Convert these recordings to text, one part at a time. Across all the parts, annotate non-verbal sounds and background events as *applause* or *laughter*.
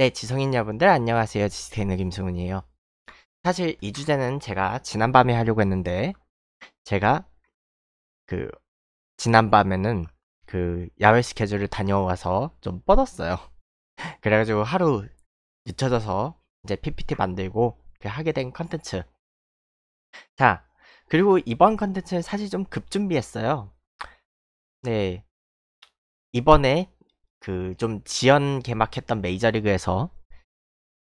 네, 지성인 여러분들 안녕하세요. 지스테이너 김승훈이에요. 사실 이 주제는 제가 지난밤에 하려고 했는데 제가 그 지난밤에는 그 야외 스케줄을 다녀와서 좀 뻗었어요. *laughs* 그래가지고 하루 늦춰져서 이제 PPT 만들고 그 하게 된 컨텐츠. 자, 그리고 이번 컨텐츠는 사실 좀 급준비했어요. 네. 이번에 그좀 지연 개막했던 메이저리그에서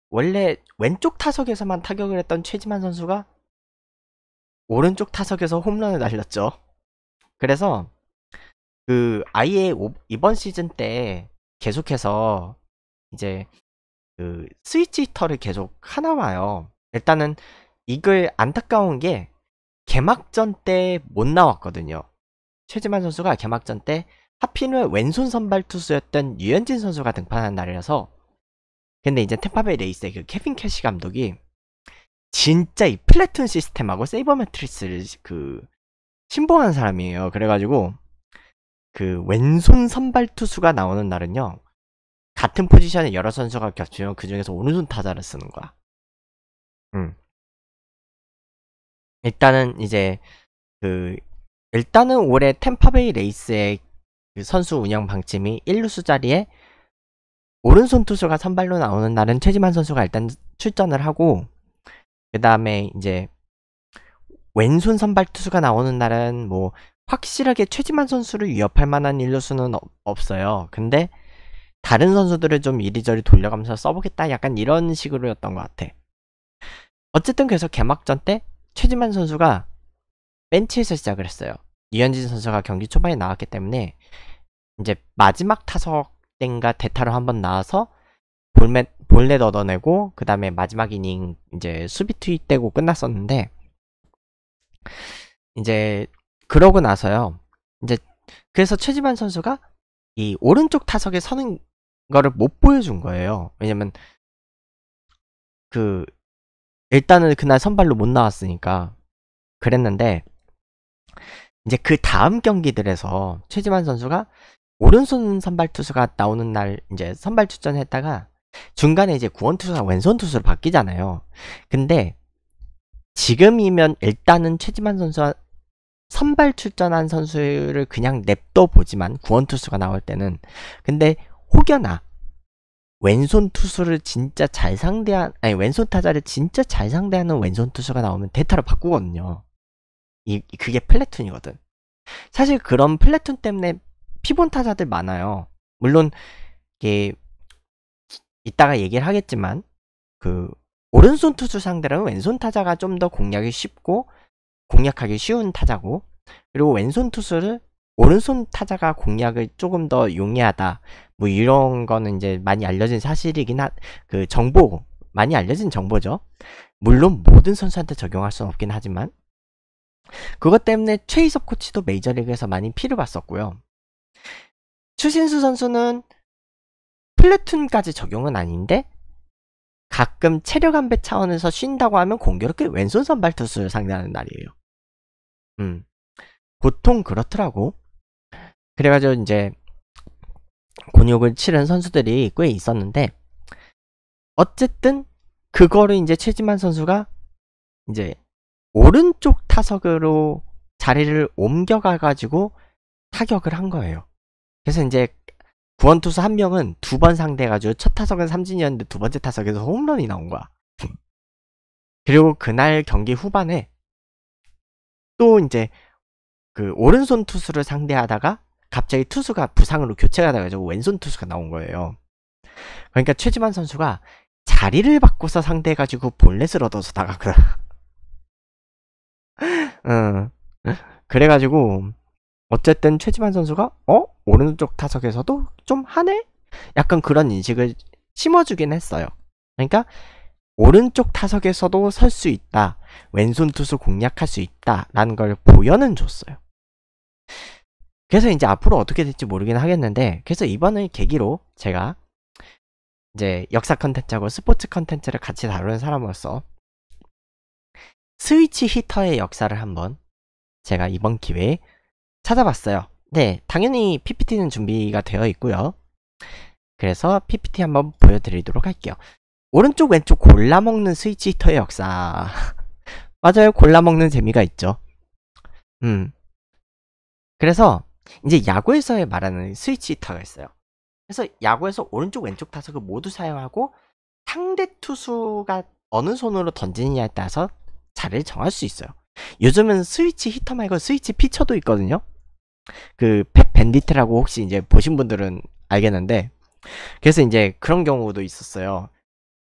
원래 왼쪽 타석에서만 타격을 했던 최지만 선수가 오른쪽 타석에서 홈런을 날렸죠. 그래서 그 아예 오, 이번 시즌 때 계속해서 이제 그 스위치 히터를 계속 하나 와요 일단은 이걸 안타까운 게 개막전 때 못 나왔거든요. 최지만 선수가 개막전 때 하필 왼손 선발 투수였던 유현진 선수가 등판한 날이라서 근데 이제 템파베이 레이스의 그 케빈 캐시 감독이 진짜 이 플래툰 시스템하고 세이버 매트리스를 그 신봉한 사람이에요. 그래가지고 그 왼손 선발 투수가 나오는 날은요 같은 포지션에 여러 선수가 겹치면 그 중에서 오른손 타자를 쓰는 거야. 음. 일단은 이제 그 일단은 올해 템파베이 레이스의 그 선수 운영 방침이 1루수 자리에 오른손 투수가 선발로 나오는 날은 최지만 선수가 일단 출전을 하고 그 다음에 이제 왼손 선발 투수가 나오는 날은 뭐 확실하게 최지만 선수를 위협할 만한 1루수는 없어요. 근데 다른 선수들을 좀 이리저리 돌려가면서 써보겠다 약간 이런 식으로였던 것 같아. 어쨌든 그래서 개막전 때 최지만 선수가 벤치에서 시작을 했어요. 이현진 선수가 경기 초반에 나왔기 때문에 이제 마지막 타석 땐가 대타로 한 번 나와서 볼넷, 볼넷 얻어내고 그 다음에 마지막 이닝 이제 수비 투입되고 끝났었는데 이제 그러고 나서요 이제 그래서 최지만 선수가 이 오른쪽 타석에 서는 거를 못 보여준 거예요 왜냐면 그 일단은 그날 선발로 못 나왔으니까 그랬는데 이제 그 다음 경기들에서 최지만 선수가 오른손 선발 투수가 나오는 날 이제 선발 출전했다가 중간에 이제 구원 투수가 왼손 투수로 바뀌잖아요. 근데 지금이면 일단은 최지만 선수와 선발 출전한 선수를 그냥 냅둬 보지만 구원 투수가 나올 때는 근데 혹여나 왼손 투수를 진짜 잘 상대한 아니 왼손 타자를 진짜 잘 상대하는 왼손 투수가 나오면 대타로 바꾸거든요. 이 그게 플래툰이거든. 사실 그런 플래툰 때문에 피본 타자들 많아요. 물론 이게 이따가 얘기를 하겠지만 그 오른손 투수 상대라면 왼손 타자가 좀 더 공략이 쉽고 공략하기 쉬운 타자고 그리고 왼손 투수를 오른손 타자가 공략을 조금 더 용이하다 뭐 이런 거는 이제 많이 알려진 사실이긴 한 그 정보 많이 알려진 정보죠. 물론 모든 선수한테 적용할 수는 없긴 하지만 그것 때문에 최희섭 코치도 메이저리그에서 많이 피를 봤었고요. 추신수 선수는 플래툰까지 적용은 아닌데 가끔 체력 안배 차원에서 쉰다고 하면 공교롭게 왼손 선발 투수를 상대하는 날이에요. 음. 보통 그렇더라고. 그래가지고 이제 곤욕을 치른 선수들이 꽤 있었는데 어쨌든 그거를 이제 최지만 선수가 이제 오른쪽 타석으로 자리를 옮겨가가지고 타격을 한 거예요. 그래서 이제 구원투수 한 명은 두 번 상대해가지고 첫 타석은 삼진이었는데 두 번째 타석에서 홈런이 나온 거야. *laughs* 그리고 그날 경기 후반에 또 이제 그 오른손 투수를 상대하다가 갑자기 투수가 부상으로 교체가 돼가지고 왼손 투수가 나온 거예요. 그러니까 최지만 선수가 자리를 바꿔서 상대해가지고 볼넷을 얻어서 나가구나. 어. *laughs* 그래가지고 어쨌든 최지만 선수가 어 오른쪽 타석에서도 좀 하네 약간 그런 인식을 심어주긴 했어요. 그러니까 오른쪽 타석에서도 설 수 있다. 왼손 투수 공략할 수 있다. 라는 걸 보여는 줬어요. 그래서 이제 앞으로 어떻게 될지 모르긴 하겠는데, 그래서 이번을 계기로 제가 이제 역사 컨텐츠하고 스포츠 컨텐츠를 같이 다루는 사람으로서 스위치 히터의 역사를 한번 제가 이번 기회에 찾아봤어요. 네, 당연히 PPT는 준비가 되어 있고요. 그래서 PPT 한번 보여드리도록 할게요. 오른쪽 왼쪽 골라먹는 스위치 히터의 역사 *laughs* 맞아요 골라먹는 재미가 있죠 음 그래서 이제 야구에서 말하는 스위치 히터가 있어요 그래서 야구에서 오른쪽 왼쪽 타석을 모두 사용하고 상대 투수가 어느 손으로 던지느냐에 따라서 자리를 정할 수 있어요 요즘은 스위치 히터 말고 스위치 피처도 있거든요 그펫 밴디트라고 혹시 이제 보신 분들은 알겠는데 그래서 이제 그런 경우도 있었어요.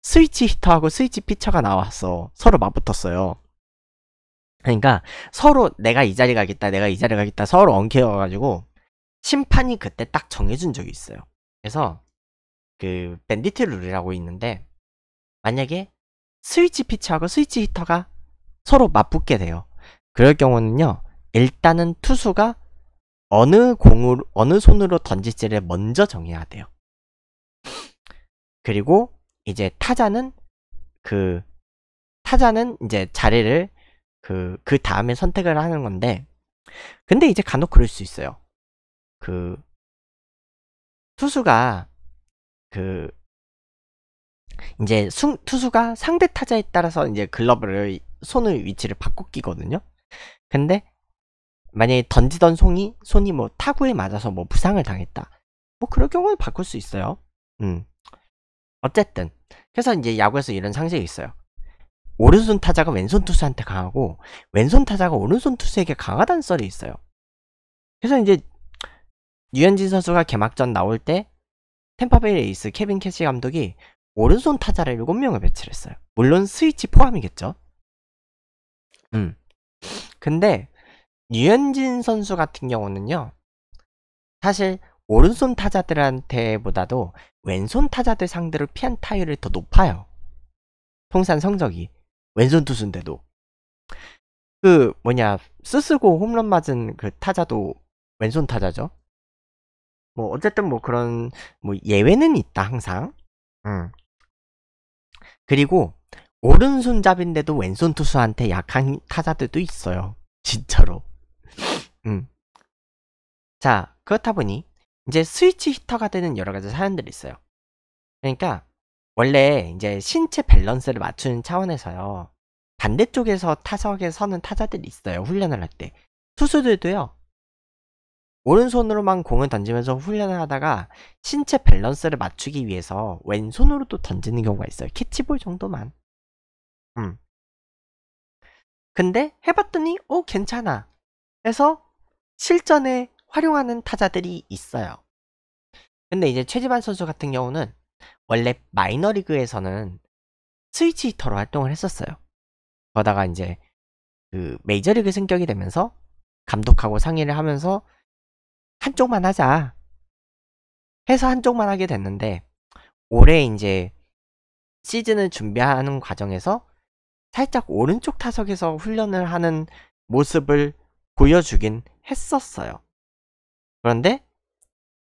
스위치 히터하고 스위치 피처가 나왔어. 서로 맞붙었어요. 그러니까 서로 내가 이 자리 가겠다, 내가 이 자리 가겠다 서로 엉켜가지고 심판이 그때 딱 정해준 적이 있어요. 그래서 그 밴디트 룰이라고 있는데 만약에 스위치 피처하고 스위치 히터가 서로 맞붙게 돼요. 그럴 경우는요. 일단은 투수가 어느 공을 어느 손으로 던질지를 먼저 정해야 돼요. 그리고 이제 타자는 그 타자는 이제 자리를 그, 그 다음에 선택을 하는 건데, 근데 이제 간혹 그럴 수 있어요. 그, 투수가, 그, 이제 승, 투수가 상대 타자에 따라서 이제 글러브를, 손의 위치를 바꿔 끼거든요? 근데 만약에 던지던 송이, 손이 뭐 타구에 맞아서 뭐 부상을 당했다. 뭐 그런 경우는 바꿀 수 있어요. 음. 어쨌든. 그래서 이제 야구에서 이런 상식이 있어요. 오른손 타자가 왼손 투수한테 강하고, 왼손 타자가 오른손 투수에게 강하다는 썰이 있어요. 그래서 이제, 유현진 선수가 개막전 나올 때, 템파베이 레이스 케빈 캐시 감독이 오른손 타자를 7명을 배치를 했어요. 물론 스위치 포함이겠죠. 음. 근데, 유현진 선수 같은 경우는요. 사실 오른손 타자들한테보다도 왼손 타자들 상대로 피한 타율이 더 높아요. 통산 성적이 왼손 투수인데도 그 뭐냐 쓰스고 홈런 맞은 그 타자도 왼손 타자죠. 뭐 어쨌든 뭐 그런 뭐 예외는 있다 항상. 음. 그리고 오른손잡인데도 왼손 투수한테 약한 타자들도 있어요. 진짜로. 음. 자, 그렇다 보니 이제 스위치 히터가 되는 여러 가지 사연들이 있어요. 그러니까 원래 이제 신체 밸런스를 맞추는 차원에서요. 반대쪽에서 타석에 서는 타자들이 있어요. 훈련을 할 때. 투수들도요. 오른손으로만 공을 던지면서 훈련을 하다가 신체 밸런스를 맞추기 위해서 왼손으로 도 던지는 경우가 있어요. 캐치볼 정도만. 음. 근데 해봤더니 오 어, 괜찮아. 해서 실전에 활용하는 타자들이 있어요. 근데 이제 최지만 선수 같은 경우는 원래 마이너리그에서는 스위치 히터로 활동을 했었어요. 그러다가 이제 그 메이저리그 승격이 되면서 감독하고 상의를 하면서 한쪽만 하자 해서 한쪽만 하게 됐는데 올해 이제 시즌을 준비하는 과정에서 살짝 오른쪽 타석에서 훈련을 하는 모습을 보여주긴 했었어요. 그런데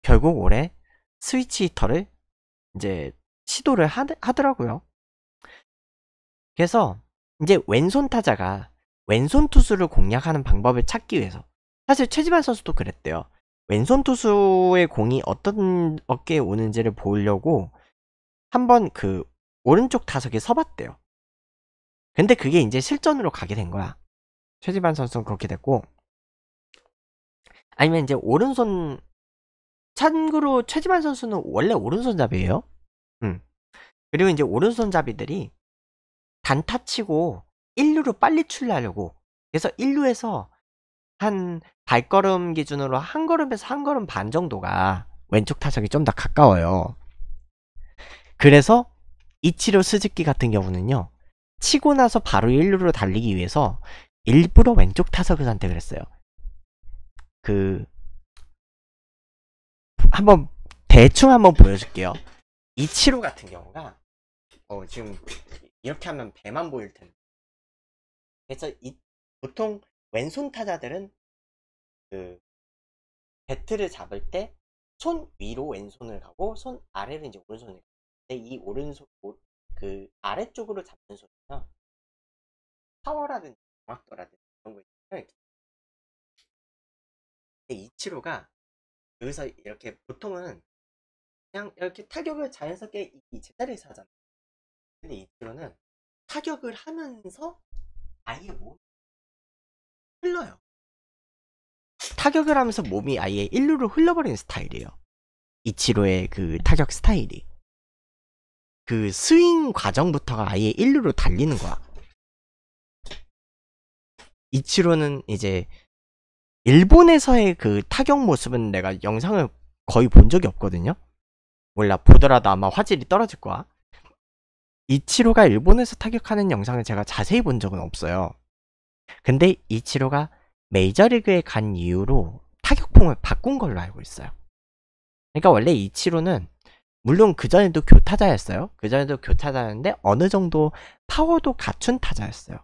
결국 올해 스위치 히터를 이제 시도를 하 하더라고요. 그래서 이제 왼손 타자가 왼손 투수를 공략하는 방법을 찾기 위해서 사실 최지만 선수도 그랬대요. 왼손 투수의 공이 어떤 어깨에 오는지를 보려고 한번 그 오른쪽 타석에 서봤대요. 근데 그게 이제 실전으로 가게 된 거야. 최지만 선수는 그렇게 됐고 아니면 이제 오른손 참고로 최지만 선수는 원래 오른손잡이에요. 음. 그리고 이제 오른손잡이들이 단타 치고 1루로 빨리 출하려고 그래서 1루에서 한 발걸음 기준으로 한 걸음에서 한 걸음 반 정도가 왼쪽 타석이 좀 더 가까워요. 그래서 이치로 스즈키 같은 경우는요. 치고 나서 바로 1루로 달리기 위해서 일부러 왼쪽 타석을 선택을 했어요. 그 한번 대충 한번 보여줄게요. 이치로 같은 경우가 어 지금 이렇게 하면 배만 보일 텐데. 그래서 이, 보통 왼손 타자들은 그 배트를 잡을 때 손 위로 왼손을 가고 손 아래로 이제 오른손을 가고 근데 이 오른손 그 아래쪽으로 잡는 손이나 파워라든지 정확도라든지 이런 거 있잖아요. 이치로가 여기서 이렇게 보통은 그냥 이렇게 타격을 자연스럽게 이 제자리에서 하잖아. 근데 이치로는 타격을 하면서 아예 몸이 흘러요. 타격을 하면서 몸이 아예 일루로 흘러버리는 스타일이에요. 이치로의 그 타격 스타일이. 그 스윙 과정부터가 아예 일루로 달리는 거야. 이치로는 이제 일본에서의 그 타격 모습은 내가 영상을 거의 본 적이 없거든요. 몰라 보더라도 아마 화질이 떨어질 거야. 이치로가 일본에서 타격하는 영상을 제가 자세히 본 적은 없어요. 근데 이치로가 메이저리그에 간 이후로 타격폼을 바꾼 걸로 알고 있어요. 그러니까 원래 이치로는 물론 그전에도 교타자였어요. 그전에도 교타자였는데 어느 정도 파워도 갖춘 타자였어요.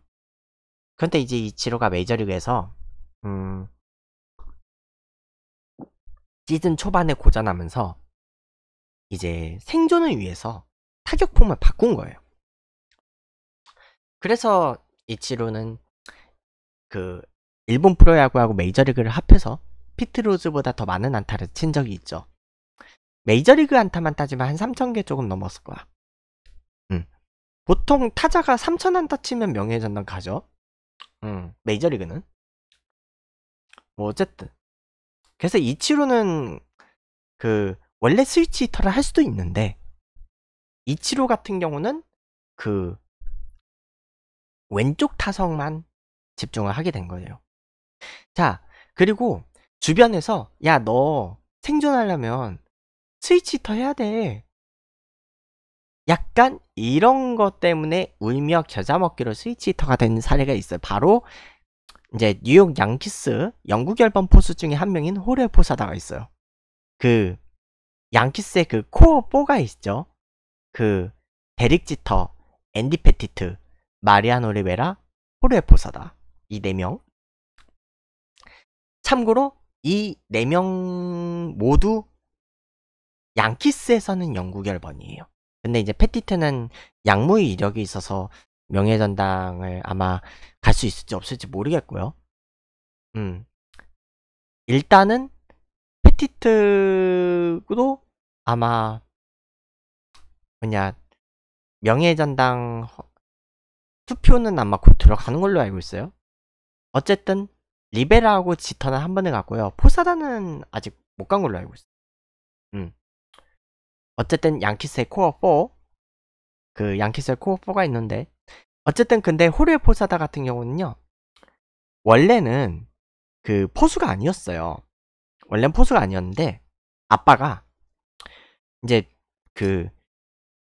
그런데 이제 이치로가 메이저리그에서 음, 시즌 초반에 고전하면서 이제 생존을 위해서 타격폼을 바꾼 거예요. 그래서 이치로는 그 일본 프로야구하고 메이저리그를 합해서 피트로즈보다 더 많은 안타를 친 적이 있죠. 메이저리그 안타만 따지면 한 3,000개 조금 넘었을 거야. 음. 보통 타자가 3,000안타 치면 명예전당 가죠. 음, 메이저리그는. 뭐 어쨌든 그래서 이치로는 그 원래 스위치 히터를 할 수도 있는데 이치로 같은 경우는 그 왼쪽 타석만 집중을 하게 된 거예요. 자, 그리고 주변에서 야, 너 생존하려면 스위치 히터 해야 돼. 약간 이런 것 때문에 울며 겨자 먹기로 스위치 히터가 된 사례가 있어요. 바로 이제 뉴욕 양키스 영국 열번 포수 중에 한 명인 호레 포사다가 있어요. 그 양키스의 그 코어 4가 있죠. 그 데릭 지터, 앤디 페티트, 마리아노리베라 호레 포사다 이 네 명. 참고로 이 네 명 모두 양키스에서는 영국 열번이에요. 근데 이제 페티트는 양무의 이력이 있어서 명예전당을 아마 갈수 있을지 없을지 모르겠고요. 음. 일단은 페티트도 아마 뭐냐 명예전당 투표는 아마 곧 들어가는 걸로 알고 있어요. 어쨌든 리베라하고 지터는 한 번에 갔고요. 포사다는 아직 못 간 걸로 알고 있어요. 음. 어쨌든 양키스의 코어 4, 그 양키스의 코어 4가 있는데 어쨌든 근데 호루의 포사다 같은 경우는요. 원래는 그 포수가 아니었어요. 원래는 포수가 아니었는데 아빠가 이제 그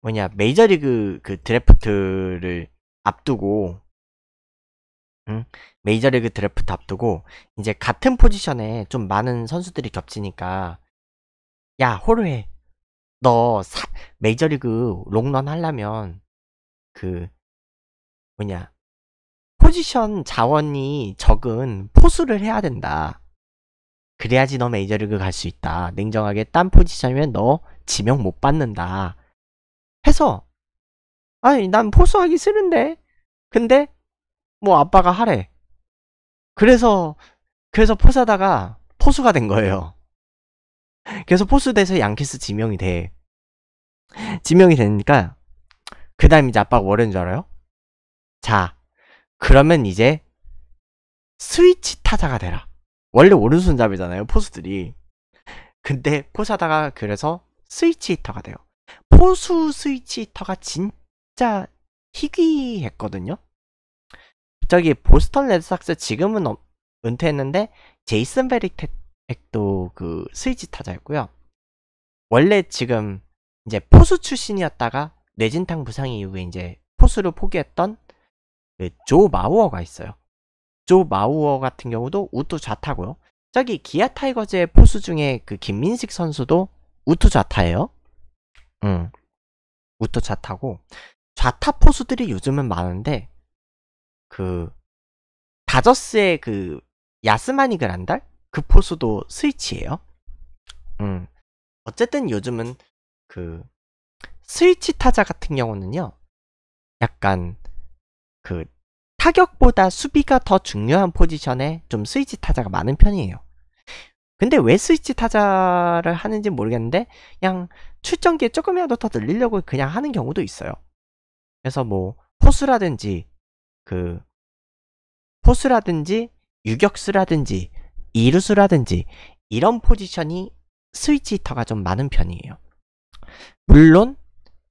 뭐냐 메이저리그 그 드래프트를 앞두고 응? 메이저리그 드래프트 앞두고 이제 같은 포지션에 좀 많은 선수들이 겹치니까 야 호루에 너 사, 메이저리그 롱런 하려면 그 뭐냐 포지션 자원이 적은 포수를 해야 된다. 그래야지 너 메이저리그 갈 수 있다. 냉정하게 딴 포지션이면 너 지명 못 받는다. 해서 아니 난 포수하기 싫은데 근데 뭐 아빠가 하래. 그래서 그래서 포사다가 포수가 된 거예요. 그래서 포수 돼서 양키스 지명이 돼. 지명이 되니까 그 다음 이제 아빠가 뭐라는 줄 알아요? 자, 그러면 이제 스위치 타자가 되라. 원래 오른손잡이잖아요, 포수들이. 근데 포사다가 그래서 스위치 히터가 돼요. 포수 스위치 히터가 진짜 희귀했거든요. 저기 보스턴 레드삭스 지금은 은퇴했는데 제이슨 베릭텍도 그 스위치 타자였고요. 원래 지금 이제 포수 출신이었다가 뇌진탕 부상 이후에 이제 포수를 포기했던 네, 조 마우어가 있어요. 조 마우어 같은 경우도 우투 좌타고요. 저기 기아 타이거즈의 포수 중에 그 김민식 선수도 우투 좌타예요. 음, 우투 좌타고 좌타 포수들이 요즘은 많은데 그 다저스의 그 야스마니 그란달 그 포수도 스위치예요. 음, 어쨌든 요즘은 그 스위치 타자 같은 경우는요, 약간 그 타격보다 수비가 더 중요한 포지션에 좀 스위치 타자가 많은 편이에요. 근데 왜 스위치 타자를 하는지 모르겠는데 그냥 출전기에 조금이라도 더 늘리려고 그냥 하는 경우도 있어요. 그래서 뭐 포수라든지 그 포수라든지 유격수라든지 이루수라든지 이런 포지션이 스위치 히터가 좀 많은 편이에요. 물론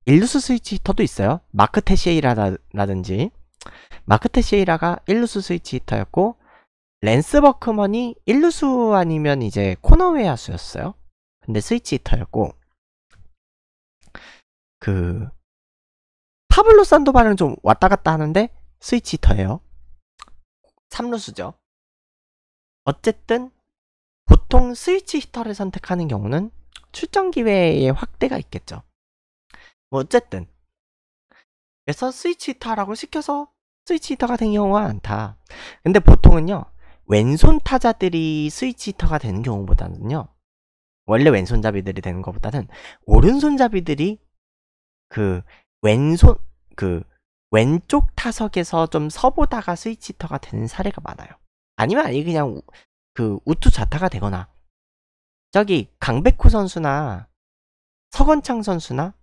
일루수 스위치 히터도 있어요. 마크 테시에이라든지 마크테 시에이라가 1루수 스위치 히터였고 랜스 버크먼이 1루수 아니면 이제 코너 외야수였어요. 근데 스위치 히터였고 그 파블로 산도바는좀 왔다 갔다 하는데 스위치 히터예요. 3루수죠. 어쨌든 보통 스위치 히터를 선택하는 경우는 출전 기회의 확대가 있겠죠. 뭐 어쨌든 그래서 스위치 히터라고 시켜서 스위치 히터가 된 경우가 많다. 근데 보통은요. 왼손 타자들이 스위치 히터가 되는 경우보다는요. 원래 왼손잡이들이 되는 것보다는 오른손잡이들이 그 왼손 그 왼쪽 타석에서 좀 서보다가 스위치 히터가 되는 사례가 많아요. 아니면 아니 그냥 우, 그 우투 좌타가 되거나 저기 강백호 선수나 서건창 선수나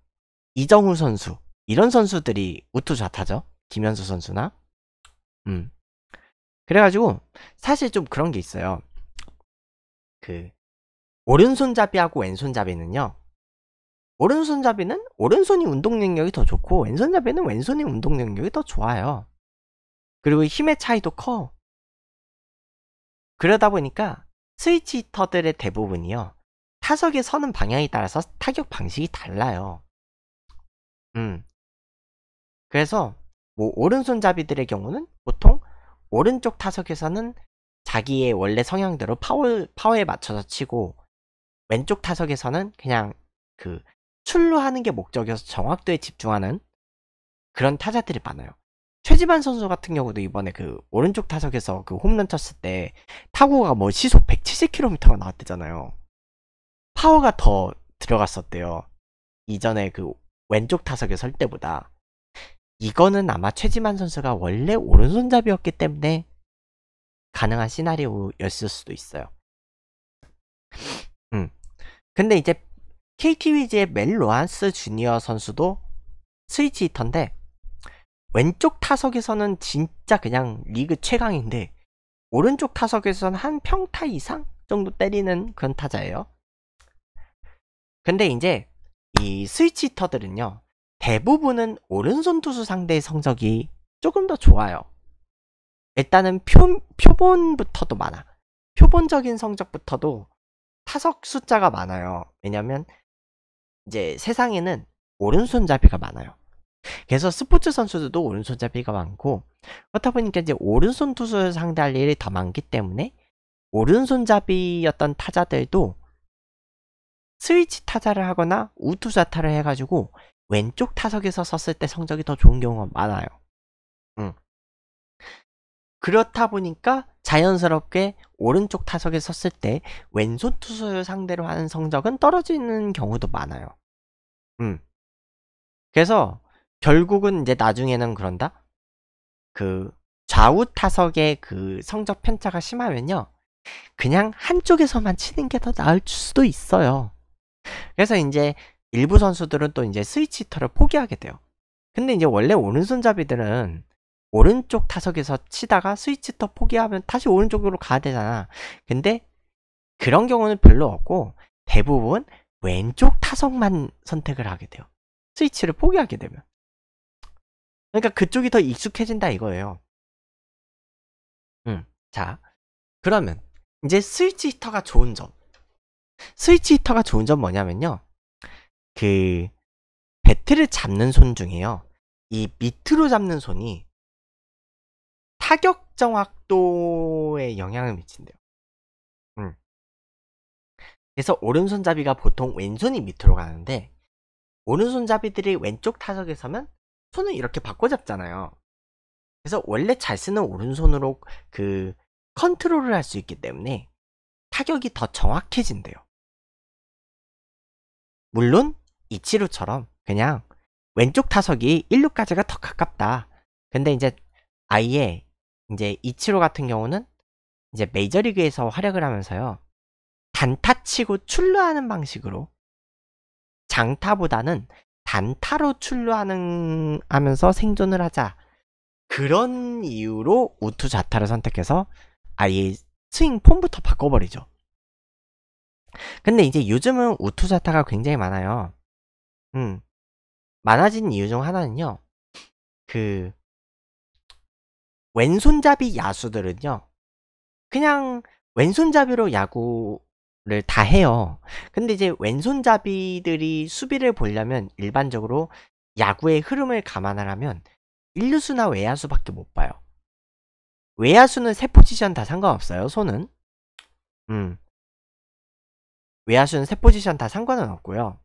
이정우 선수 이런 선수들이 우투좌타죠. 김현수 선수나. 음. 그래가지고 사실 좀 그런 게 있어요. 그 오른손잡이하고 왼손잡이는요. 오른손잡이는 오른손이 운동 능력이 더 좋고 왼손잡이는 왼손이 운동 능력이 더 좋아요. 그리고 힘의 차이도 커. 그러다 보니까 스위치 히터들의 대부분이요. 타석에 서는 방향에 따라서 타격 방식이 달라요. 음. 그래서 뭐 오른손잡이들의 경우는 보통 오른쪽 타석에서는 자기의 원래 성향대로 파워, 파워에 맞춰서 치고 왼쪽 타석에서는 그냥 그 출루 하는 게 목적이어서 정확도에 집중하는 그런 타자들이 많아요. 최지만 선수 같은 경우도 이번에 그 오른쪽 타석에서 그 홈런 쳤을 때 타구가 뭐 시속 170km가 나왔대잖아요. 파워가 더 들어갔었대요. 이전에 그 왼쪽 타석에 설 때보다. 이거는 아마 최지만 선수가 원래 오른손잡이였기 때문에 가능한 시나리오였을 수도 있어요. 음. 근데 이제 KT 위즈의 멜로안스 주니어 선수도 스위치 히터인데 왼쪽 타석에서는 진짜 그냥 리그 최강인데 오른쪽 타석에서는 한 평타 이상 정도 때리는 그런 타자예요. 근데 이제 이 스위치 히터들은요 대부분은 오른손 투수 상대의 성적이 조금 더 좋아요. 일단은 표, 표본부터도 많아. 표본적인 성적부터도 타석 숫자가 많아요. 왜냐면 이제 세상에는 오른손잡이가 많아요. 그래서 스포츠 선수들도 오른손잡이가 많고 그렇다 보니까 이제 오른손 투수를 상대할 일이 더 많기 때문에 오른손잡이였던 타자들도 스위치 타자를 하거나 우투자타를 해가지고 왼쪽 타석에서 썼을 때 성적이 더 좋은 경우가 많아요. 음. 그렇다 보니까 자연스럽게 오른쪽 타석에 썼을때 왼손 투수를 상대로 하는 성적은 떨어지는 경우도 많아요. 음. 그래서 결국은 이제 나중에는 그런다. 그 좌우 타석의 그 성적 편차가 심하면요. 그냥 한쪽에서만 치는 게 더 나을 수도 있어요. 그래서 이제 일부 선수들은 또 이제 스위치 히터를 포기하게 돼요. 근데 이제 원래 오른손잡이들은 오른쪽 타석에서 치다가 스위치 히터 포기하면 다시 오른쪽으로 가야 되잖아. 근데 그런 경우는 별로 없고 대부분 왼쪽 타석만 선택을 하게 돼요. 스위치를 포기하게 되면. 그러니까 그쪽이 더 익숙해진다 이거예요. 음, 자, 그러면 이제 스위치 히터가 좋은 점. 스위치 히터가 좋은 점 뭐냐면요. 그 배트를 잡는 손 중에요. 이 밑으로 잡는 손이 타격 정확도에 영향을 미친대요. 음. 그래서 오른손잡이가 보통 왼손이 밑으로 가는데 오른손잡이들이 왼쪽 타석에 서면 손을 이렇게 바꿔 잡잖아요. 그래서 원래 잘 쓰는 오른손으로 그 컨트롤을 할 수 있기 때문에 타격이 더 정확해진대요. 물론 이치루처럼 그냥 왼쪽 타석이 1루까지가 더 가깝다. 근데 이제 아예 이제 이치로 같은 경우는 이제 메이저리그에서 활약을 하면서요. 단타 치고 출루하는 방식으로 장타보다는 단타로 출루하는 하면서 생존을 하자. 그런 이유로 우투 좌타를 선택해서 아예 스윙 폼부터 바꿔버리죠. 근데 이제 요즘은 우투 좌타가 굉장히 많아요. 음. 많아진 이유 중 하나는요. 그 왼손잡이 야수들은요. 그냥 왼손잡이로 야구를 다 해요. 근데 이제 왼손잡이들이 수비를 보려면 일반적으로 야구의 흐름을 감안하라면 일루수나 외야수밖에 못 봐요. 외야수는 세 포지션 다 상관없어요. 손은 음. 외야수는 세 포지션 다 상관은 없고요.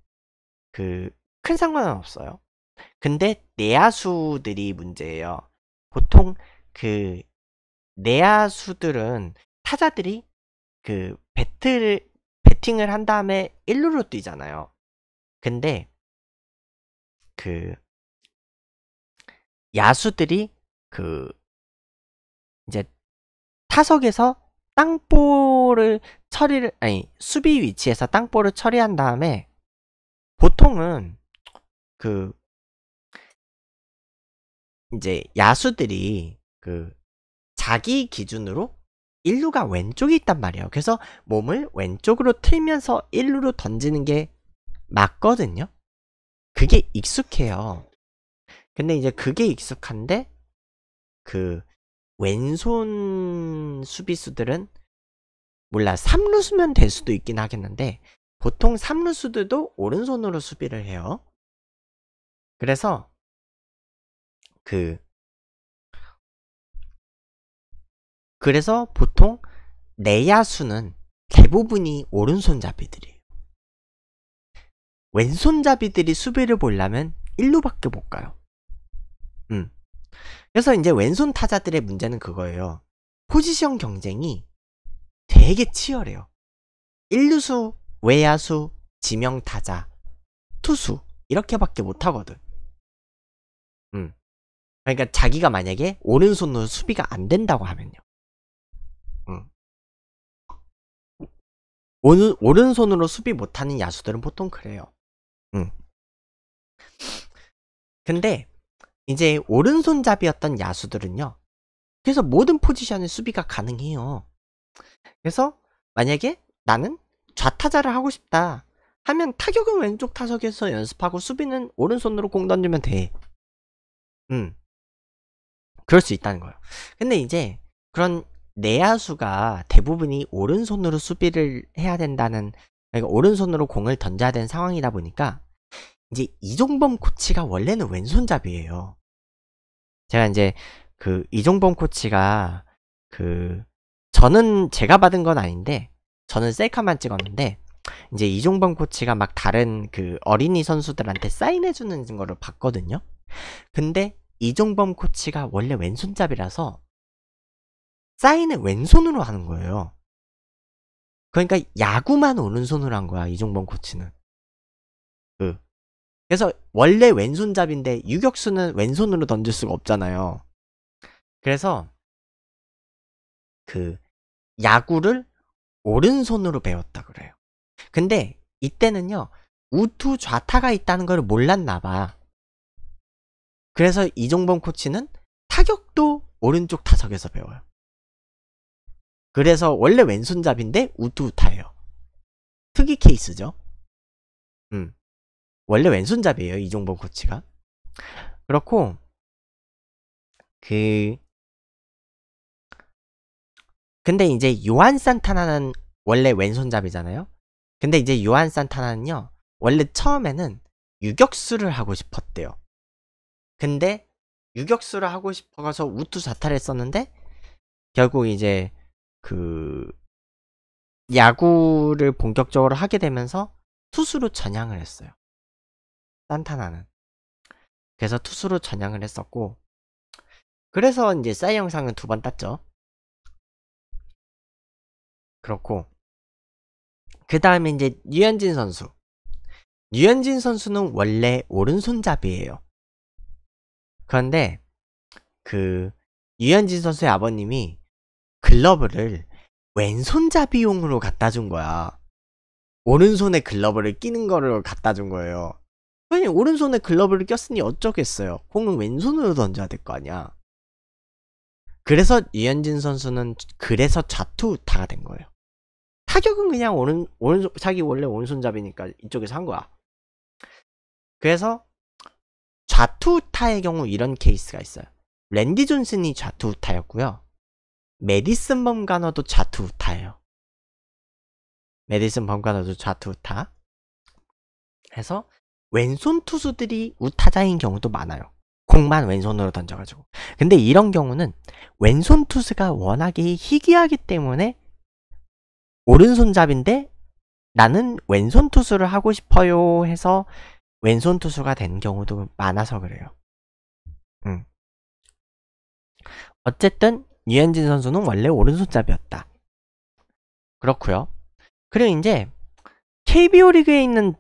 그큰 상관은 없어요. 근데 내야수들이 문제예요. 보통 그 내야수들은 타자들이 그 배틀 배팅을 한 다음에 1루로 뛰잖아요. 근데 그 야수들이 그 이제 타석에서 땅볼을 처리를 아니 수비 위치에서 땅볼을 처리한 다음에 보통은 그 이제 야수들이 그 자기 기준으로 일루가 왼쪽에 있단 말이에요. 그래서 몸을 왼쪽으로 틀면서 일루로 던지는 게 맞거든요. 그게 익숙해요. 근데 이제 그게 익숙한데 그 왼손 수비수들은 몰라 3루수면 될 수도 있긴 하겠는데 보통 3루수들도 오른손으로 수비를 해요. 그래서 그 그래서 보통 내야수는 대부분이 오른손잡이들이에요. 왼손잡이들이 수비를 보려면 1루밖에 못 가요. 음. 그래서 이제 왼손 타자들의 문제는 그거예요. 포지션 경쟁이 되게 치열해요. 1루수, 외야수, 지명 타자, 투수 이렇게밖에 못 하거든. 음. 그러니까 자기가 만약에 오른손으로 수비가 안 된다고 하면요. 음. 오른, 손으로 수비 못하는 야수들은 보통 그래요. 음. 근데 이제 오른손잡이였던 야수들은요. 그래서 모든 포지션의 수비가 가능해요. 그래서 만약에 나는 좌타자를 하고 싶다 하면 타격은 왼쪽 타석에서 연습하고 수비는 오른손으로 공 던지면 돼. 음. 그럴 수 있다는 거예요. 근데 이제 그런 내야수가 대부분이 오른손으로 수비를 해야 된다는 그러니까 오른손으로 공을 던져야 되는 상황이다 보니까 이제 이종범 코치가 원래는 왼손잡이에요. 제가 이제 그 이종범 코치가 그 저는 제가 받은 건 아닌데 저는 셀카만 찍었는데 이제 이종범 코치가 막 다른 그 어린이 선수들한테 사인해주는 거를 봤거든요. 근데 이종범 코치가 원래 왼손잡이라서 사인을 왼손으로 하는 거예요. 그러니까 야구만 오른손으로 한 거야 이종범 코치는. 그. 그래서 원래 왼손잡인데 유격수는 왼손으로 던질 수가 없잖아요. 그래서 그 야구를 오른손으로 배웠다 그래요. 근데 이때는요 우투 좌타가 있다는 걸 몰랐나 봐. 그래서 이종범 코치는 타격도 오른쪽 타석에서 배워요. 그래서 원래 왼손잡인데 우투타예요 특이 케이스죠. 음. 원래 왼손잡이에요, 이종범 코치가. 그렇고 그 근데 이제 요한 산타나는 원래 왼손잡이잖아요. 근데 이제 요한 산타나는요. 원래 처음에는 유격수를 하고 싶었대요. 근데 유격수를 하고 싶어서 우투 자탈을 했었는데 결국 이제 그 야구를 본격적으로 하게 되면서 투수로 전향을 했어요. 산타나는. 그래서 투수로 전향을 했었고 그래서 이제 싸이 영상은 두 번 땄죠. 그렇고 그 다음에 이제 류현진 선수. 류현진 선수는 원래 오른손잡이에요. 그런데 그 유현진 선수의 아버님이 글러브를 왼손잡이용으로 갖다 준 거야. 오른손에 글러브를 끼는 거를 갖다 준 거예요. 왜냐 오른손에 글러브를 꼈으니 어쩌겠어요. 공은 왼손으로 던져야 될 거 아니야. 그래서 이현진 선수는 그래서 좌투타가 된 거예요. 타격은 그냥 오른 오른 자기 원래 오른손잡이니까 이쪽에서 한 거야. 그래서 좌투타의 경우 이런 케이스가 있어요. 랜디 존슨이 좌투타였고요. 메디슨 범가너도 좌투타예요. 메디슨 범가너도 좌투타. 해서 왼손 투수들이 우타자인 경우도 많아요. 공만 왼손으로 던져가지고. 근데 이런 경우는 왼손 투수가 워낙에 희귀하기 때문에 오른손잡인데 나는 왼손 투수를 하고 싶어요 해서 왼손 투수가 된 경우도 많아서 그래요. 음. 어쨌든 유현진 선수는 원래 오른손잡이였다. 그렇고요. 그리고 이제 KBO 리그에 있는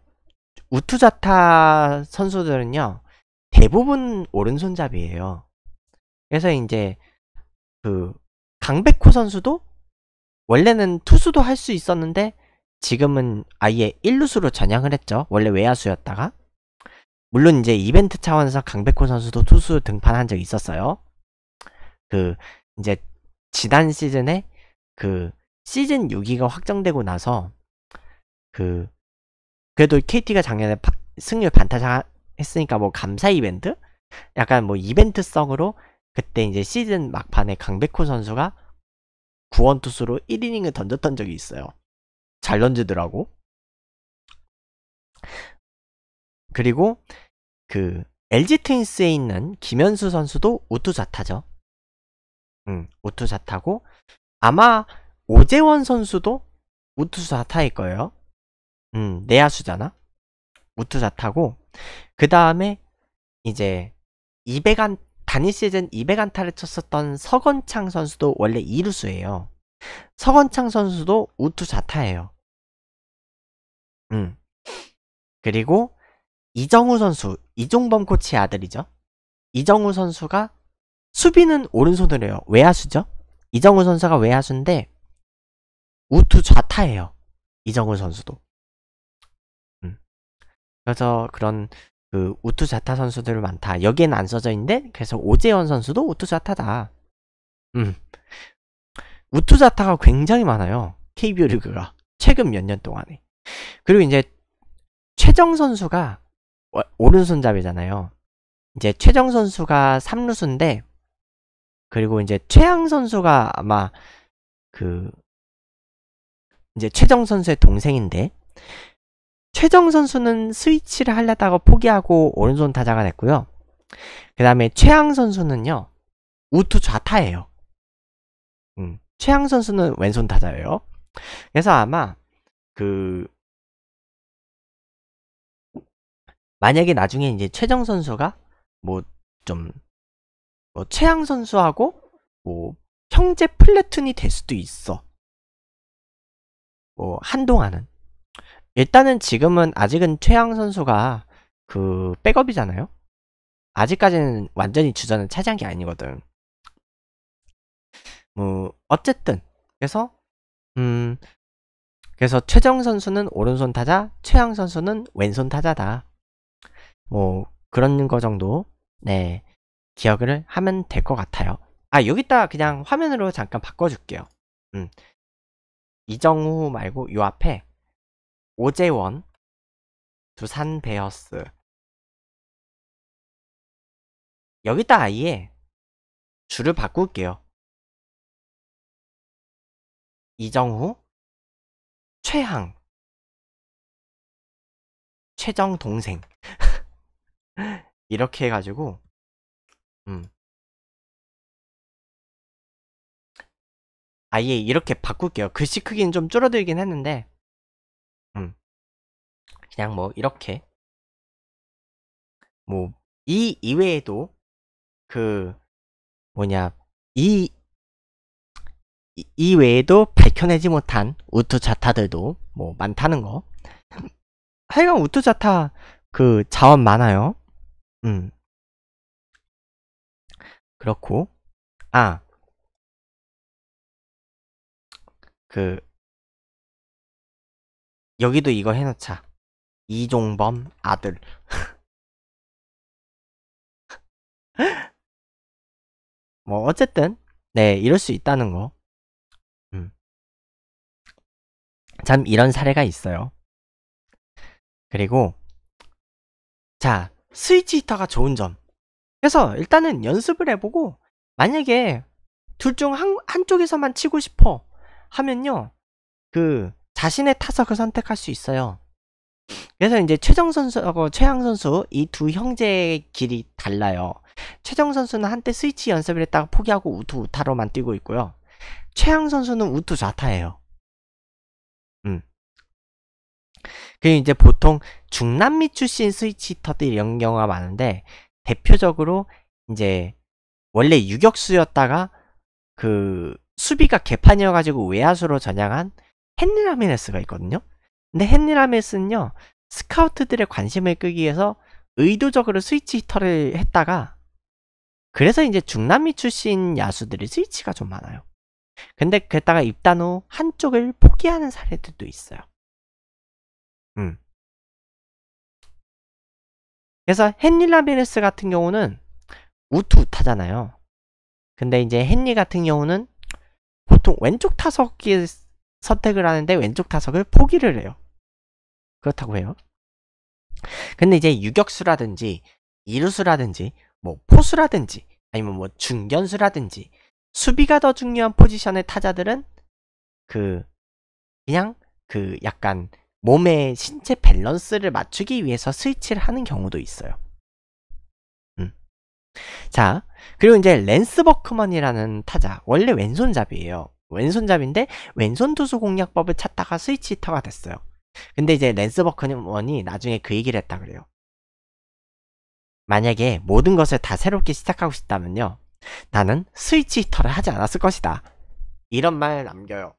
우투자타 선수들은요. 대부분 오른손잡이에요. 그래서 이제 그 강백호 선수도 원래는 투수도 할 수 있었는데 지금은 아예 1루수로 전향을 했죠. 원래 외야수였다가. 물론 이제 이벤트 차원에서 강백호 선수도 투수 등판한 적이 있었어요. 그 이제 지난 시즌에 그 시즌 6위가 확정되고 나서 그 그래도 KT가 작년에 바, 승률 반타작 했으니까 뭐 감사 이벤트? 약간 뭐 이벤트성으로 그때 이제 시즌 막판에 강백호 선수가 구원투수로 1이닝을 던졌던 적이 있어요. 잘 던지더라고. 그리고 그 LG 트윈스에 있는 김현수 선수도 우투자타죠. 음, 우투자타고 아마 오재원 선수도 우투자타일 거예요. 음, 내야수잖아. 우투자타고 그 다음에 이제 200안 단일 시즌 200안타를 쳤었던 서건창 선수도 원래 2루수예요. 서건창 선수도 우투자타예요. 음. 그리고 이정우 선수, 이종범 코치의 아들이죠. 이정우 선수가 수비는 오른손으로 해요. 외야수죠. 이정우 선수가 외야수인데 우투 좌타예요. 이정우 선수도. 음. 그래서 그런 그 우투 좌타 선수들 많다. 여기엔안 써져 있는데 그래서 오재현 선수도 우투 좌타다. 음. 우투 좌타가 굉장히 많아요. KBO 리그가 최근 몇 년 동안에. 그리고 이제 최정 선수가 어, 오른손잡이잖아요. 이제 최정 선수가 3루수인데 그리고 이제 최양 선수가 아마 그 이제 최정 선수의 동생인데 최정 선수는 스위치를 하려다가 포기하고 오른손 타자가 됐고요. 그 다음에 최양 선수는요 우투 좌타예요. 음, 최양 선수는 왼손 타자예요. 그래서 아마 그 만약에 나중에 이제 최정 선수가 뭐좀뭐 뭐 최양 선수하고 뭐 형제 플래툰이 될 수도 있어. 뭐 한동안은 일단은 지금은 아직은 최양 선수가 그 백업이잖아요. 아직까지는 완전히 주전을 차지한 게 아니거든. 뭐 어쨌든 그래서 음 그래서 최정 선수는 오른손 타자, 최양 선수는 왼손 타자다. 뭐 그런 거 정도 네 기억을 하면 될 것 같아요 아 여기다 그냥 화면으로 잠깐 바꿔줄게요 음. 이정우 말고 요 앞에 오재원 두산 베어스 여기다 아예 줄을 바꿀게요 이정후 최항 최정 동생 이렇게 해가지고 음. 아예 이렇게 바꿀게요. 글씨 크기는 좀 줄어들긴 했는데 음. 그냥 뭐 이렇게 뭐 이 이외에도 그 뭐냐 이 이외에도 밝혀내지 못한 우투자타들도 뭐 많다는 거 *laughs* 하여간 우투자타 그 자원 많아요 음. 그렇고 아. 그 여기도 이거 해놓자. 이종범 아들. *laughs* 뭐 어쨌든 네 이럴 수 있다는 거. 음. 참 이런 사례가 있어요. 그리고 자 스위치 히터가 좋은 점 그래서 일단은 연습을 해보고 만약에 둘 중 한, 쪽에서만 치고 싶어 하면요 그 자신의 타석을 선택할 수 있어요 그래서 이제 최정 선수하고 어, 그 최양 선수 이 두 형제의 길이 달라요 최정 선수는 한때 스위치 연습을 했다가 포기하고 우투 우타로만 뛰고 있고요 최양 선수는 우투 좌타예요 음. 그리 이제 보통 중남미 출신 스위치 히터들이 이런 경우가 많은데 대표적으로 이제 원래 유격수였다가 그 수비가 개판이어가지고 외야수로 전향한 헨리 라미네스가 있거든요. 근데 헨리 라미네스는요 스카우트들의 관심을 끄기 위해서 의도적으로 스위치 히터를 했다가 그래서 이제 중남미 출신 야수들이 스위치가 좀 많아요. 근데 그랬다가 입단 후 한쪽을 포기하는 사례들도 있어요. 음. 그래서 헨리 라미레스 같은 경우는 우투타잖아요. 근데 이제 헨리 같은 경우는 보통 왼쪽 타석기 선택을 하는데 왼쪽 타석을 포기를 해요. 그렇다고 해요. 근데 이제 유격수라든지 이루수라든지 뭐 포수라든지 아니면 뭐 중견수라든지 수비가 더 중요한 포지션의 타자들은 그 그냥 그 약간 몸의 신체 밸런스를 맞추기 위해서 스위치를 하는 경우도 있어요. 음. 자, 그리고 이제 랜스 버크먼이라는 타자. 원래 왼손잡이에요. 왼손잡인데 왼손 투수 공략법을 찾다가 스위치 히터가 됐어요. 근데 이제 랜스 버크먼이 나중에 그 얘기를 했다 그래요. 만약에 모든 것을 다 새롭게 시작하고 싶다면요. 나는 스위치 히터를 하지 않았을 것이다. 이런 말 남겨요.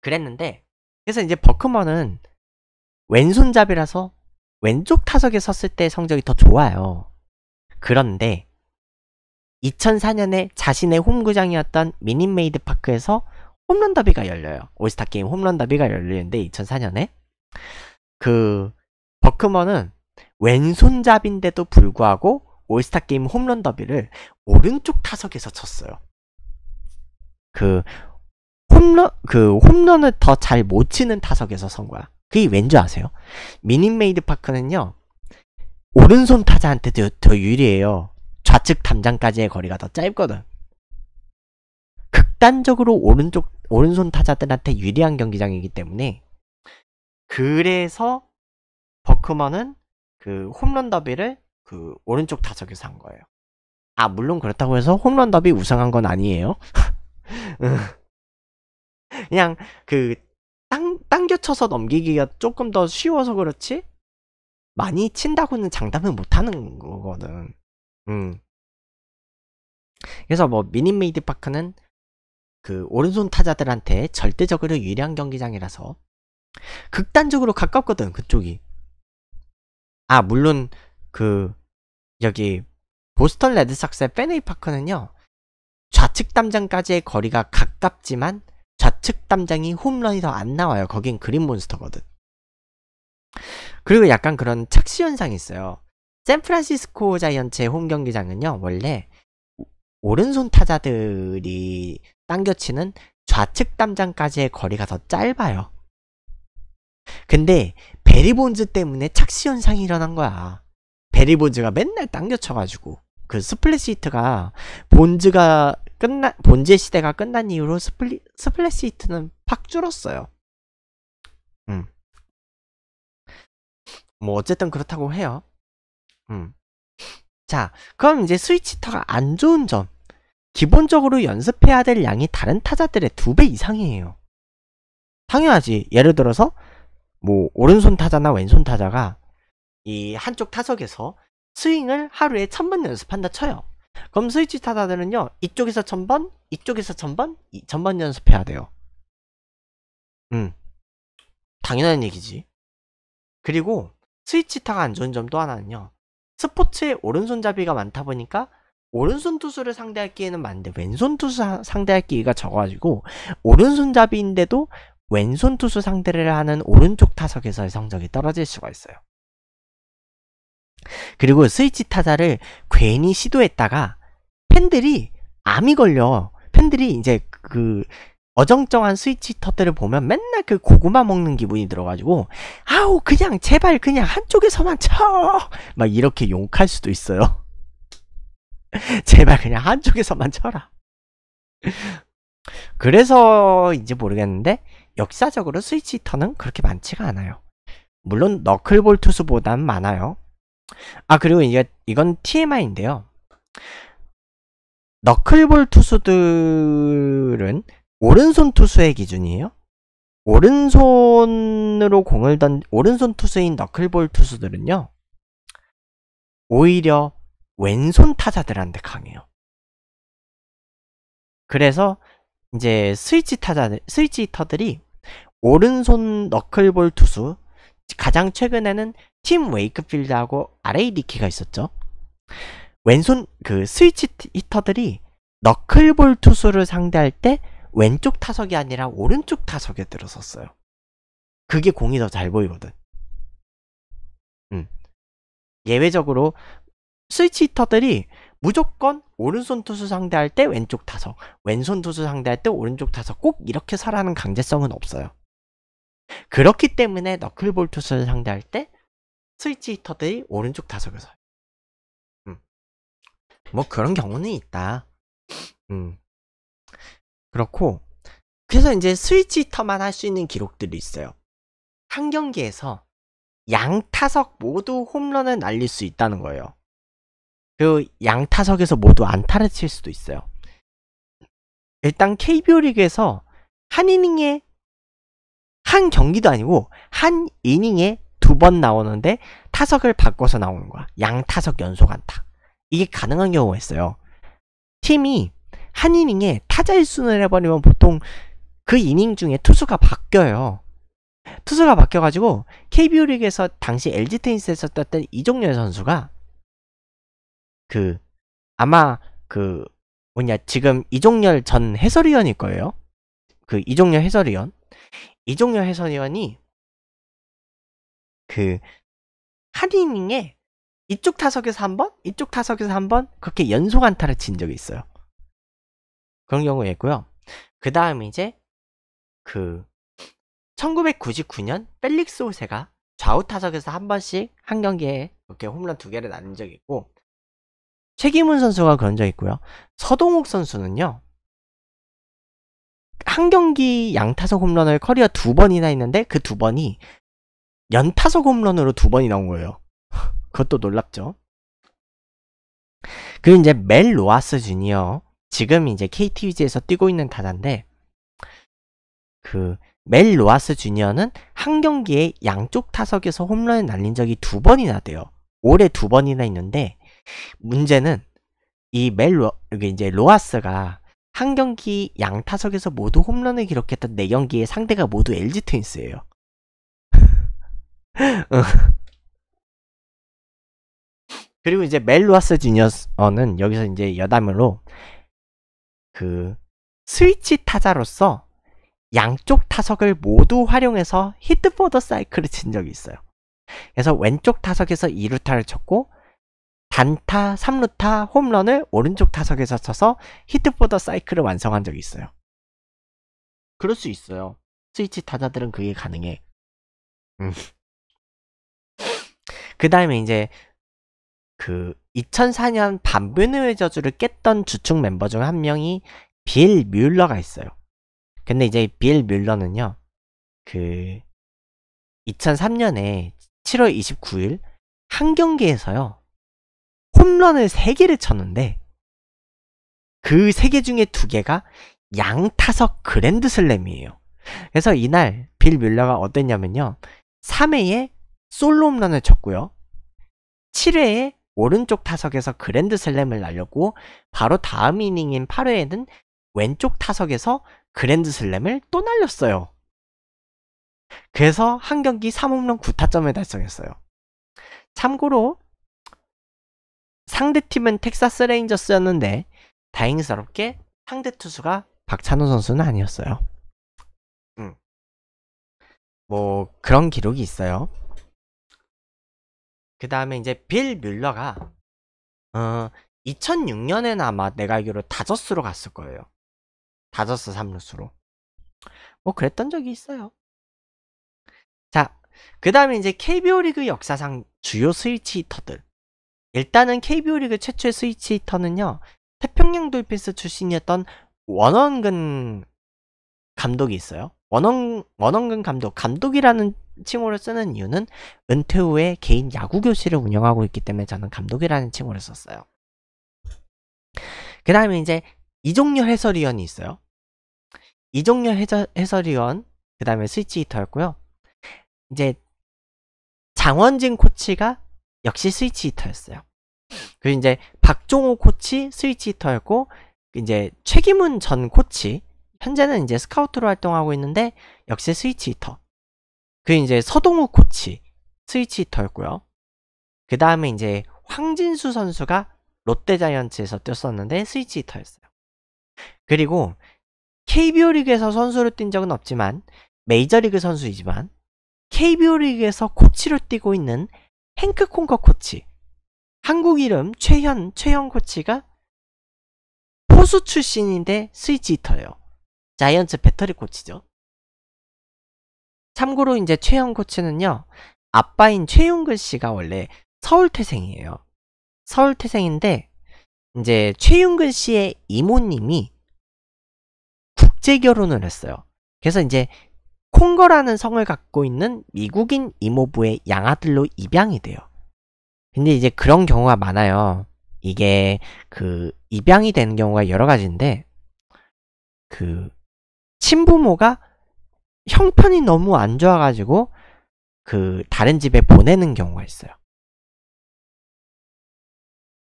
그랬는데 그래서 이제 버크먼은 왼손잡이라서 왼쪽 타석에 섰을 때 성적이 더 좋아요. 그런데 2004년에 자신의 홈구장이었던 미니메이드 파크에서 홈런 더비가 열려요. 올스타 게임 홈런 더비가 열리는데 2004년에 그 버크먼은 왼손잡인데도 불구하고 올스타 게임 홈런 더비를 오른쪽 타석에서 쳤어요. 그 홈런 그 홈런을 더 잘 못 치는 타석에서 선 거야. 그게 왠지 아세요? 미니메이드 파크는요. 오른손 타자한테 더, 더 유리해요. 좌측 담장까지의 거리가 더 짧거든. 극단적으로 오른쪽 오른손 타자들한테 유리한 경기장이기 때문에 그래서 버크먼은 그 홈런 더비를 그 오른쪽 타석에서 한 거예요. 아 물론 그렇다고 해서 홈런 더비 우승한 건 아니에요. *laughs* 그냥 그 땅, 당겨쳐서 넘기기가 조금 더 쉬워서 그렇지 많이 친다고는 장담을 못하는 거거든. 음. 그래서 뭐 미니메이드 파크는 그 오른손 타자들한테 절대적으로 유리한 경기장이라서 극단적으로 가깝거든 그쪽이. 아 물론 그 여기 보스턴 레드삭스의 페네이 파크는요 좌측 담장까지의 거리가 가깝지만 좌측 담장이 홈런이 더 안 나와요. 거긴 그린몬스터거든. 그리고 약간 그런 착시 현상이 있어요. 샌프란시스코 자이언츠의 홈 경기장은요. 원래 오른손 타자들이 당겨치는 좌측 담장까지의 거리가 더 짧아요. 근데 베리본즈 때문에 착시 현상이 일어난 거야. 베리본즈가 맨날 당겨쳐가지고 그 스플래시 히트가 본즈가 끝나 본제 시대가 끝난 이후로 스플리, 스플래시 히트는 팍 줄었어요. 음. 뭐 어쨌든 그렇다고 해요. 음. 자, 그럼 이제 스위치터가안 좋은 점. 기본적으로 연습해야 될 양이 다른 타자들의 두 배 이상이에요. 당연하지. 예를 들어서 뭐 오른손 타자나 왼손 타자가 이 한쪽 타석에서 스윙을 하루에 천번 연습한다 쳐요. 그럼 스위치 타자들은요 이쪽에서 천번 이쪽에서 천번 전번 연습해야 돼요 음 당연한 얘기지 그리고 스위치 타가 안 좋은 점 또 하나는요 스포츠에 오른손잡이가 많다 보니까 오른손 투수를 상대할 기회는 많은데 왼손 투수 상대할 기회가 적어가지고 오른손잡이인데도 왼손 투수 상대를 하는 오른쪽 타석에서의 성적이 떨어질 수가 있어요 그리고 스위치 타자를 괜히 시도했다가 팬들이 암이 걸려. 팬들이 이제 그 어정쩡한 스위치 터들을 보면 맨날 그 고구마 먹는 기분이 들어가지고 아우 그냥 제발 그냥 한쪽에서만 쳐 막 이렇게 욕할 수도 있어요. *laughs* 제발 그냥 한쪽에서만 쳐라. 그래서 이제 모르겠는데 역사적으로 스위치 터는 그렇게 많지가 않아요. 물론 너클볼 투수보단 많아요. 아 그리고 이게 이건 TMI인데요. 너클볼 투수들은 오른손 투수의 기준이에요. 오른손으로 공을 던 오른손 투수인 너클볼 투수들은요. 오히려 왼손 타자들한테 강해요. 그래서 이제 스위치 타자들, 스위치 히터들이 오른손 너클볼 투수, 가장 최근에는 팀 웨이크필드하고 RAD키가 있었죠. 왼손 그 스위치 히터들이 너클볼 투수를 상대할 때 왼쪽 타석이 아니라 오른쪽 타석에 들어섰어요. 그게 공이 더 잘 보이거든. 음. 예외적으로 스위치 히터들이 무조건 오른손 투수 상대할 때 왼쪽 타석, 왼손 투수 상대할 때 오른쪽 타석 꼭 이렇게 서라는 강제성은 없어요. 그렇기 때문에 너클볼 투수를 상대할 때 스위치 히터들이 오른쪽 다속에서 음. 뭐 그런 경우는 있다. 음. 그렇고 그래서 이제 스위치 히터만 할 수 있는 기록들이 있어요. 한 경기에서 양 타석 모두 홈런을 날릴 수 있다는 거예요. 그 양 타석에서 모두 안타를 칠 수도 있어요. 일단 KBO 리그에서 한 이닝에 한 경기도 아니고 한 이닝에 두번 나오는데 타석을 바꿔서 나오는 거야. 양타석 연속 안타. 이게 가능한 경우가 있어요. 팀이 한 이닝에 타자 일순을 해버리면 보통 그 이닝 중에 투수가 바뀌어요. 투수가 바뀌어가지고 KBO 리그에서 당시 LG 테니스에서 떴던 이종렬 선수가 그 아마 그 뭐냐 지금 이종렬 전 해설위원일 거예요. 그 이종렬 해설위원 이종렬 해설위원이 그하리닝에 이쪽 타석에서 한 번, 이쪽 타석에서 한 번 그렇게 연속 안타를 친 적이 있어요. 그런 경우가 있고요. 그 다음에 이제 그 1999년 펠릭스 호세가 좌우 타석에서 한 번씩 한 경기에 이렇게 홈런 두 개를 날린 적이 있고 최기문 선수가 그런 적이 있고요. 서동욱 선수는요. 한 경기 양타석 홈런을 커리어 두 번이나 했는데 그 두 번이 연타석 홈런으로 두 번이 나온 거예요. *laughs* 그것도 놀랍죠. 그리고 이제 멜 로아스 주니어 지금 이제 KT 위즈에서 뛰고 있는 타자인데 그 멜 로아스 주니어는 한 경기에 양쪽 타석에서 홈런을 날린 적이 두 번이나 돼요. 올해 두 번이나 있는데 문제는 이 멜로 이제 로아스가 한 경기 양 타석에서 모두 홈런을 기록했던 네 경기의 상대가 모두 LG 트윈스예요. 어. 그리고 이제 멜로아스 지니어스는 여기서 이제 여담으로 그 스위치 타자로서 양쪽 타석을 모두 활용해서 히트 포더 사이클을 친 적이 있어요. 그래서 왼쪽 타석에서 2루타를 쳤고 단타, 3루타, 홈런을 오른쪽 타석에서 쳐서 히트 포더 사이클을 완성한 적이 있어요. 그럴 수 있어요. 스위치 타자들은 그게 가능해. 음. 그 다음에 이제 그 2004년 반분의 저주를 깼던 주축 멤버 중 한 명이 빌 뮬러가 있어요. 근데 이제 빌 뮬러는요, 그 2003년에 7월 29일 한 경기에서요, 홈런을 3개를 쳤는데 그 3개 중에 2개가 양타석 그랜드슬램이에요. 그래서 이날 빌 뮬러가 어땠냐면요. 3회에 솔로 홈런을 쳤고요. 7회에 오른쪽 타석에서 그랜드 슬램을 날렸고 바로 다음 이닝인 8회에는 왼쪽 타석에서 그랜드 슬램을 또 날렸어요. 그래서 한 경기 3홈런 9타점을 달성했어요. 참고로 상대팀은 텍사스 레인저스였는데 다행스럽게 상대 투수가 박찬호 선수는 아니었어요. 음. 뭐 그런 기록이 있어요. 그 다음에 이제 빌 뮬러가 어, 2006년에는 아마 내가 알기로 다저스로 갔을 거예요. 다저스 3루수로. 뭐 그랬던 적이 있어요. 자, 그 다음에 이제 KBO 리그 역사상 주요 스위치 히터들. 일단은 KBO 리그 최초의 스위치 히터는요. 태평양 돌핀스 출신이었던 원원근 감독이 있어요. 원원, 원원근 감독, 감독이라는 칭호를 쓰는 이유는 은퇴 후에 개인 야구 교실을 운영하고 있기 때문에 저는 감독이라는 칭호를 썼어요. 그 다음에 이제 이종렬 해설위원이 있어요. 이종렬 해설, 해설위원, 그 다음에 스위치 히터였고요. 이제 장원진 코치가 역시 스위치 히터였어요. 그리고 이제 박종호 코치 스위치 히터였고, 이제 최기문 전 코치, 현재는 이제 스카우트로 활동하고 있는데 역시 스위치 히터. 그 이제 서동우 코치 스위치 히터였고요. 그 다음에 이제 황진수 선수가 롯데 자이언츠에서 뛰었었는데 스위치 히터였어요. 그리고 KBO 리그에서 선수로 뛴 적은 없지만 메이저리그 선수이지만 KBO 리그에서 코치로 뛰고 있는 행크 콩커 코치 한국 이름 최현 최현 코치가 포수 출신인데 스위치 히터예요. 자이언츠 배터리 코치죠. 참고로 이제 최영 코치는요. 아빠인 최용근 씨가 원래 서울 태생이에요. 서울 태생인데 이제 최윤근 씨의 이모님이 국제 결혼을 했어요. 그래서 이제 콩거라는 성을 갖고 있는 미국인 이모부의 양아들로 입양이 돼요. 근데 이제 그런 경우가 많아요. 이게 그 입양이 되는 경우가 여러 가지인데 그 친부모가 형편이 너무 안 좋아가지고 그 다른 집에 보내는 경우가 있어요.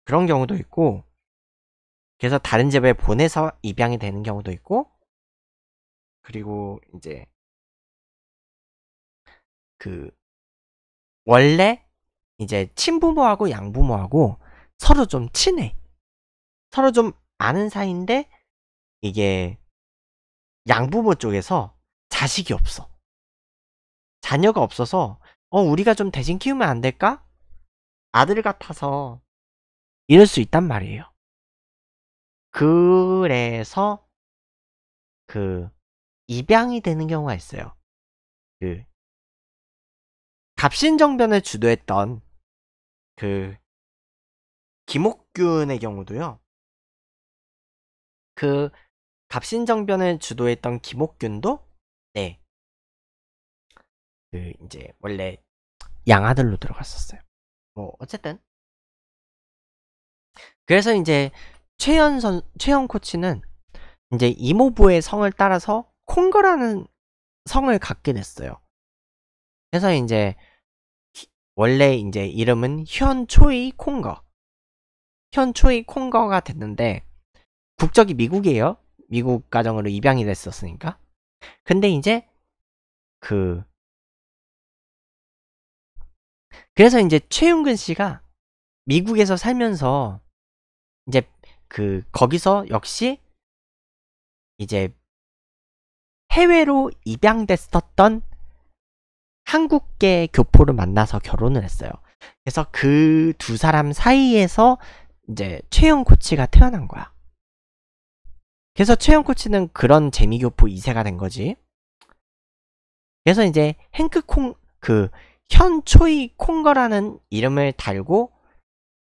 그런 경우도 있고 그래서 다른 집에 보내서 입양이 되는 경우도 있고 그리고 이제 그 원래 이제 친부모하고 양부모하고 서로 좀 친해 서로 좀 아는 사이인데 이게 양부모 쪽에서 자식이 없어. 자녀가 없어서 어 우리가 좀 대신 키우면 안 될까? 아들 같아서 이럴 수 있단 말이에요. 그래서 그 입양이 되는 경우가 있어요. 그 갑신정변을 주도했던 그 김옥균의 경우도요. 그 갑신정변을 주도했던 김옥균도 네. 그 이제 원래 양아들로 들어갔었어요. 뭐 어쨌든 그래서 이제 최현 선 최현 코치는 이제 이모부의 성을 따라서 콩거라는 성을 갖게 됐어요. 그래서 이제 원래 이제 이름은 현초이 콩거 현초이 콩거가 됐는데 국적이 미국이에요. 미국 가정으로 입양이 됐었으니까. 근데 이제 그 그래서 이제 최윤근 씨가 미국에서 살면서 이제 그 거기서 역시 이제 해외로 입양됐었던 한국계 교포를 만나서 결혼을 했어요. 그래서 그 두 사람 사이에서 이제 최윤 코치가 태어난 거야. 그래서 최영 코치는 그런 재미교포 2세가 된 거지. 그래서 이제 행크 콩, 그, 현 초이 콩거라는 이름을 달고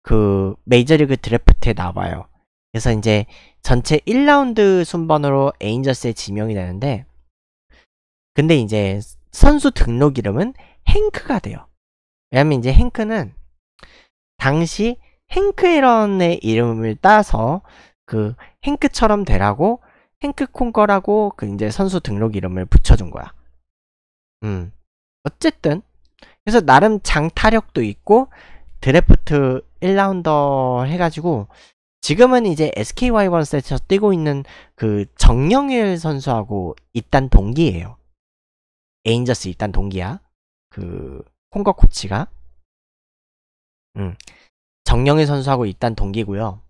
그 메이저리그 드래프트에 나와요. 그래서 이제 전체 1라운드 순번으로 에인저스에 지명이 되는데 근데 이제 선수 등록 이름은 행크가 돼요. 왜냐면 이제 행크는 당시 행크 에런의 이름을 따서 그 행크처럼 되라고 행크콩거라고 그 이제 선수 등록 이름을 붙여준 거야. 음. 어쨌든 그래서 나름 장타력도 있고 드래프트 1라운더 해가지고 지금은 이제 SKY1 세트에서 뛰고 있는 그 정영일 선수하고 일단 동기예요. 에인저스 일단 동기야. 그 콩거 코치가. 음. 정영일 선수하고 일단 동기고요.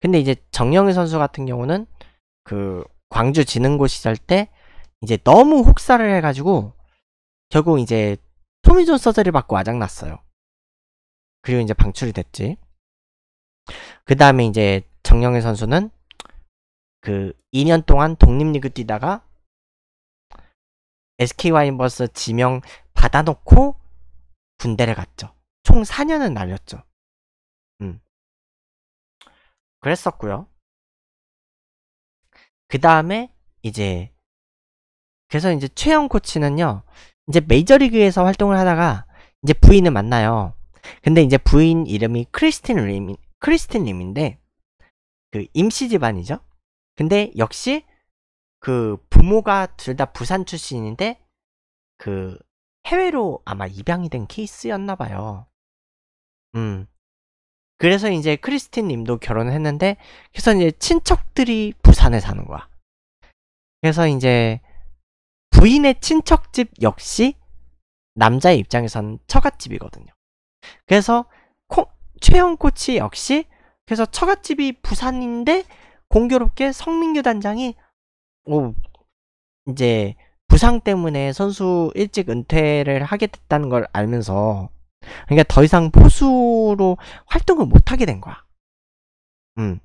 근데 이제 정영희 선수 같은 경우는 그 광주 지능고 시절 때 이제 너무 혹사를 해가지고 결국 이제 토미존 서저리 받고 아작났어요 그리고 이제 방출이 됐지. 그 다음에 이제 정영희 선수는 그 2년 동안 독립리그 뛰다가 SK 와인버스 지명 받아놓고 군대를 갔죠. 총 4년을 날렸죠. 음. 그랬었고요. 그 다음에 이제 그래서 이제 최영 코치는요. 이제 메이저리그에서 활동을 하다가 이제 부인을 만나요. 근데 이제 부인 이름이 크리스틴 림 크리스틴 림인데 그 임시 집안이죠. 근데 역시 그 부모가 둘 다 부산 출신인데 그 해외로 아마 입양이 된 케이스였나 봐요. 음. 그래서 이제 크리스틴 님도 결혼을 했는데, 그래서 이제 친척들이 부산에 사는 거야. 그래서 이제 부인의 친척집 역시 남자의 입장에선 처갓집이거든요. 그래서 콩, 최영 코치 역시 그래서 처갓집이 부산인데 공교롭게 성민규 단장이 오, 이제 부상 때문에 선수 일찍 은퇴를 하게 됐다는 걸 알면서 그러니까 더 이상 포수로 활동을 못하게 된 거야. 음.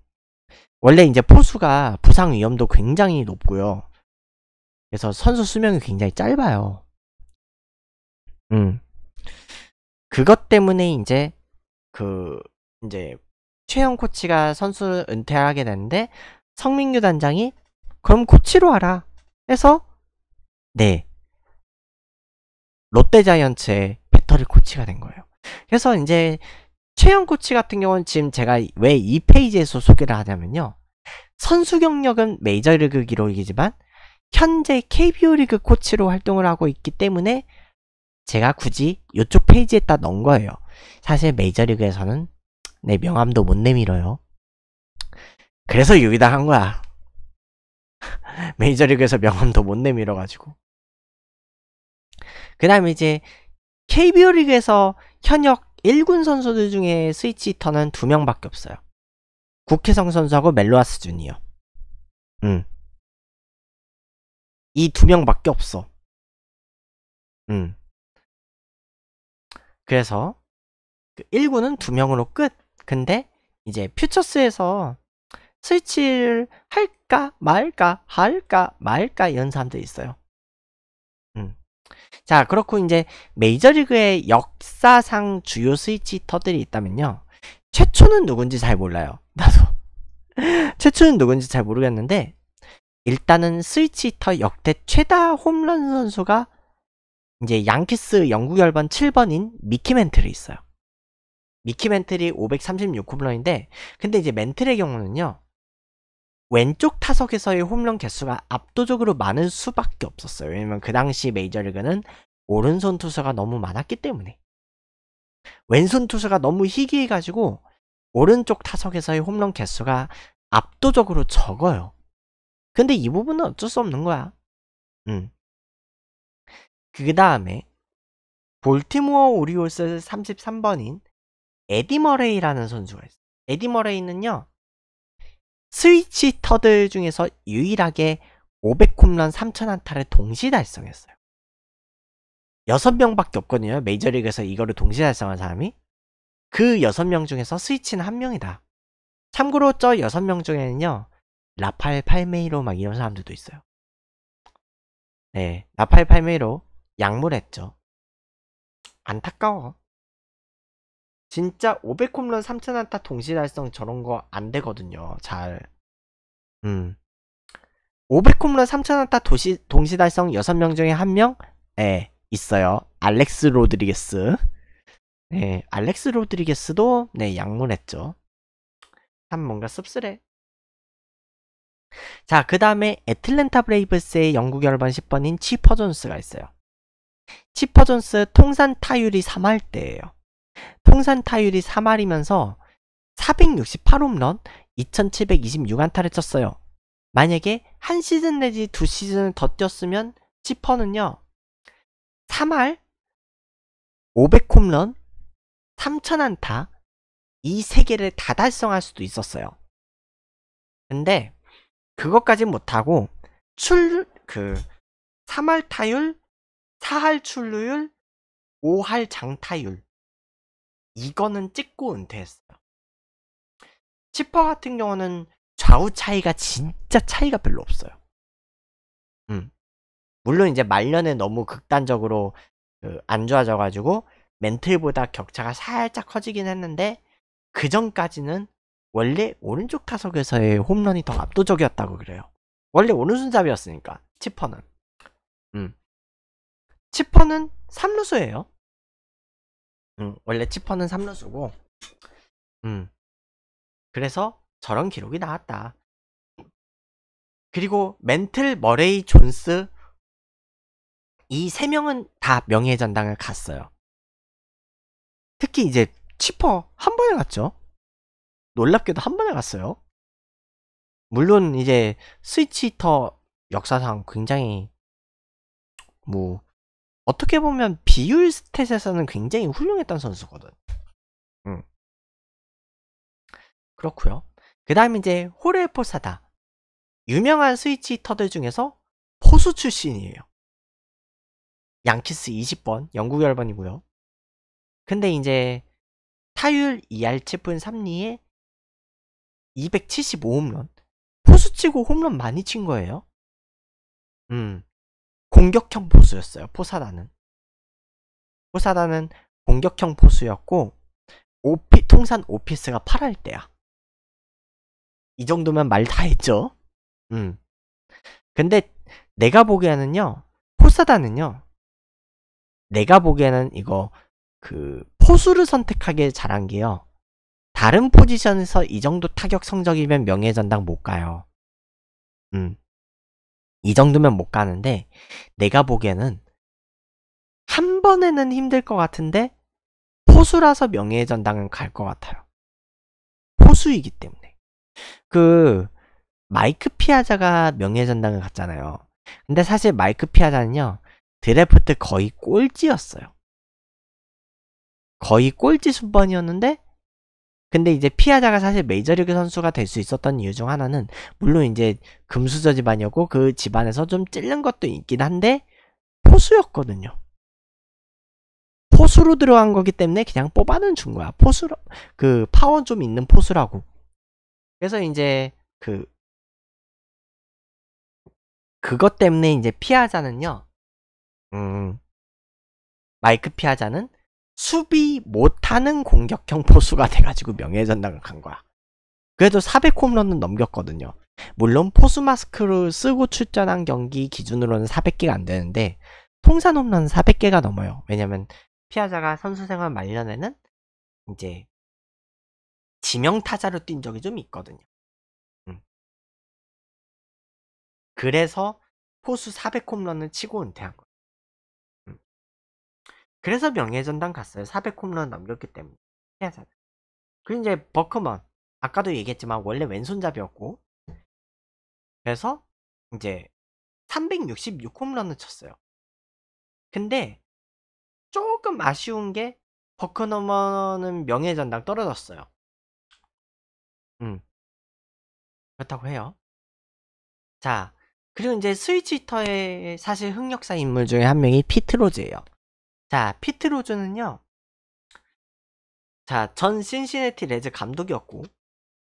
원래 이제 포수가 부상 위험도 굉장히 높고요. 그래서 선수 수명이 굉장히 짧아요. 음. 그것 때문에 이제 그 이제 최영 코치가 선수 은퇴하게 되는데 성민규 단장이 그럼 코치로 하라 해서 네 롯데자이언츠에 디지털 코치가 된 거예요. 그래서 이제 최영 코치 같은 경우는 지금 제가 왜 이 페이지에서 소개를 하냐면요. 선수 경력은 메이저리그 기록이지만 현재 KBO 리그 코치로 활동을 하고 있기 때문에 제가 굳이 이쪽 페이지에다 넣은 거예요. 사실 메이저리그에서는 내 명함도 못 내밀어요. 그래서 유기당한 거야. *laughs* 메이저리그에서 명함도 못 내밀어가지고. 그 다음에 이제 KBO 리그에서 현역 1군 선수들 중에 스위치 히터는 2명밖에 없어요. 국회성 선수하고 멜로아스 준이요. 음. 이 두 명밖에 없어. 음. 그래서 그 1군은 두 명으로 끝. 근데 이제 퓨처스에서 스위치를 할까 말까 할까 말까 이런 사람들 있어요. 자 그렇고 이제 메이저리그의 역사상 주요 스위치 터들이 있다면요 최초는 누군지 잘 몰라요 *laughs* 나도 최초는 누군지 잘 모르겠는데 일단은 스위치 터 역대 최다 홈런 선수가 이제 양키스 영국 열반 7번인 미키 멘틀이 있어요 미키 멘틀이 536홈런인데 근데 이제 멘틀의 경우는요 왼쪽 타석에서의 홈런 개수가 압도적으로 많은 수밖에 없었어요. 왜냐면 그 당시 메이저리그는 오른손 투수가 너무 많았기 때문에. 왼손 투수가 너무 희귀해가지고 오른쪽 타석에서의 홈런 개수가 압도적으로 적어요. 근데 이 부분은 어쩔 수 없는 거야. 음. 그 다음에 볼티모어 오리올스 33번인 에디 머레이라는 선수가 있어요. 에디 머레이는요. 스위치 터들 중에서 유일하게 500홈런 3,000안타를 동시 달성했어요. 6명밖에 없거든요. 메이저리그에서 이거를 동시 달성한 사람이. 그 6명 중에서 스위치는 한 명이다. 참고로 저 6명 중에는요. 라팔 팔메이로 막 이런 사람들도 있어요. 네, 라팔 팔메이로 약물했죠. 안타까워. 진짜 500홈런 3,000안타 동시달성 저런 거 안 되거든요. 잘. 음. 500홈런 3,000안타 도시, 동시달성 6명 중에 한명 예, 있어요. 알렉스 로드리게스. 네, 알렉스 로드리게스도 네, 양문했죠. 참 뭔가 씁쓸해. 자, 그 다음에 애틀랜타 브레이브스의 영국 열반 10번인 치퍼 존스가 있어요. 치퍼 존스 통산 타율이 3할 때예요. 통산 타율이 3할이면서 468홈런, 2726안타를 쳤어요. 만약에 한 시즌 내지 두 시즌을 더 뛰었으면 지퍼는요. 3할 500홈런, 3000안타 이 세 개를 다 달성할 수도 있었어요. 근데 그것까진 못하고 출그 3할 타율, 4할 출루율, 5할 장타율 이거는 찍고 은퇴했어요. 치퍼 같은 경우는 좌우 차이가 진짜 차이가 별로 없어요. 음. 물론 이제 말년에 너무 극단적으로 그안 좋아져가지고 멘틀보다 격차가 살짝 커지긴 했는데 그 전까지는 원래 오른쪽 타석에서의 홈런이 더 압도적이었다고 그래요. 원래 오른손잡이였으니까 치퍼는. 음. 치퍼는 3루수예요. 음, 원래 치퍼는 3루수고 음. 그래서 저런 기록이 나왔다. 그리고 멘틀, 머레이, 존스 이 세 명은 다 명예 전당을 갔어요. 특히 이제 치퍼 한 번에 갔죠. 놀랍게도 한 번에 갔어요. 물론 이제 스위치 히터 역사상 굉장히 뭐 어떻게 보면 비율 스탯에서는 굉장히 훌륭했던 선수거든. 음. 그렇구요그 다음 이제 호레포사다. 유명한 스위치 터들 중에서 포수 출신이에요. 양키스 20번, 영국 열0번이구요 근데 이제 타율 2할 7푼 3리에 275홈런. 포수치고 홈런 많이 친 거예요. 음. 공격형 포수였어요. 포사단은포사단은 공격형 포수였고 오피, 통산 오피스가 8할 때야. 이 정도면 말 다 했죠? 음. 근데 내가 보기에는요. 포사단은요 내가 보기에는 이거 그 포수를 선택하게 잘한 게요. 다른 포지션에서 이 정도 타격 성적이면 명예전당 못 가요. 음. 이 정도면 못 가는데 내가 보기에는 한 번에는 힘들 것 같은데 포수라서 명예의 전당은 갈 것 같아요. 포수이기 때문에. 그 마이크 피아자가 명예의 전당을 갔잖아요. 근데 사실 마이크 피아자는요. 드래프트 거의 꼴찌였어요. 거의 꼴찌 순번이었는데 근데 이제 피아자가 사실 메이저리그 선수가 될 수 있었던 이유 중 하나는 물론 이제 금수저 집안이었고 그 집안에서 좀 찔른 것도 있긴 한데 포수였거든요. 포수로 들어간 거기 때문에 그냥 뽑아는 준 거야. 포수로 그 파워 좀 있는 포수라고. 그래서 이제 그 그것 때문에 이제 피아자는요. 음 마이크 피아자는 수비 못하는 공격형 포수가 돼가지고 명예전당을 간 거야. 그래도 400홈런은 넘겼거든요. 물론 포수 마스크를 쓰고 출전한 경기 기준으로는 400개가 안 되는데 통산 홈런 은 400개가 넘어요. 왜냐면 피하자가 선수 생활 말년에는 이제 지명 타자로 뛴 적이 좀 있거든요. 음. 그래서 포수 400홈런을 치고 은퇴한 거예요. 그래서 명예전당 갔어요. 400홈런 넘겼기 때문에. 해야잖아. 그리고 이제 버크먼. 아까도 얘기했지만 원래 왼손잡이였고. 그래서 이제 366홈런을 쳤어요. 근데 조금 아쉬운 게 버크너먼은 명예전당 떨어졌어요. 음. 그렇다고 해요. 자, 그리고 이제 스위치터의 사실 흑역사 인물 중에 한 명이 피트로즈예요. 자, 피트 로즈는요. 자, 전신시네티 레즈 감독이었고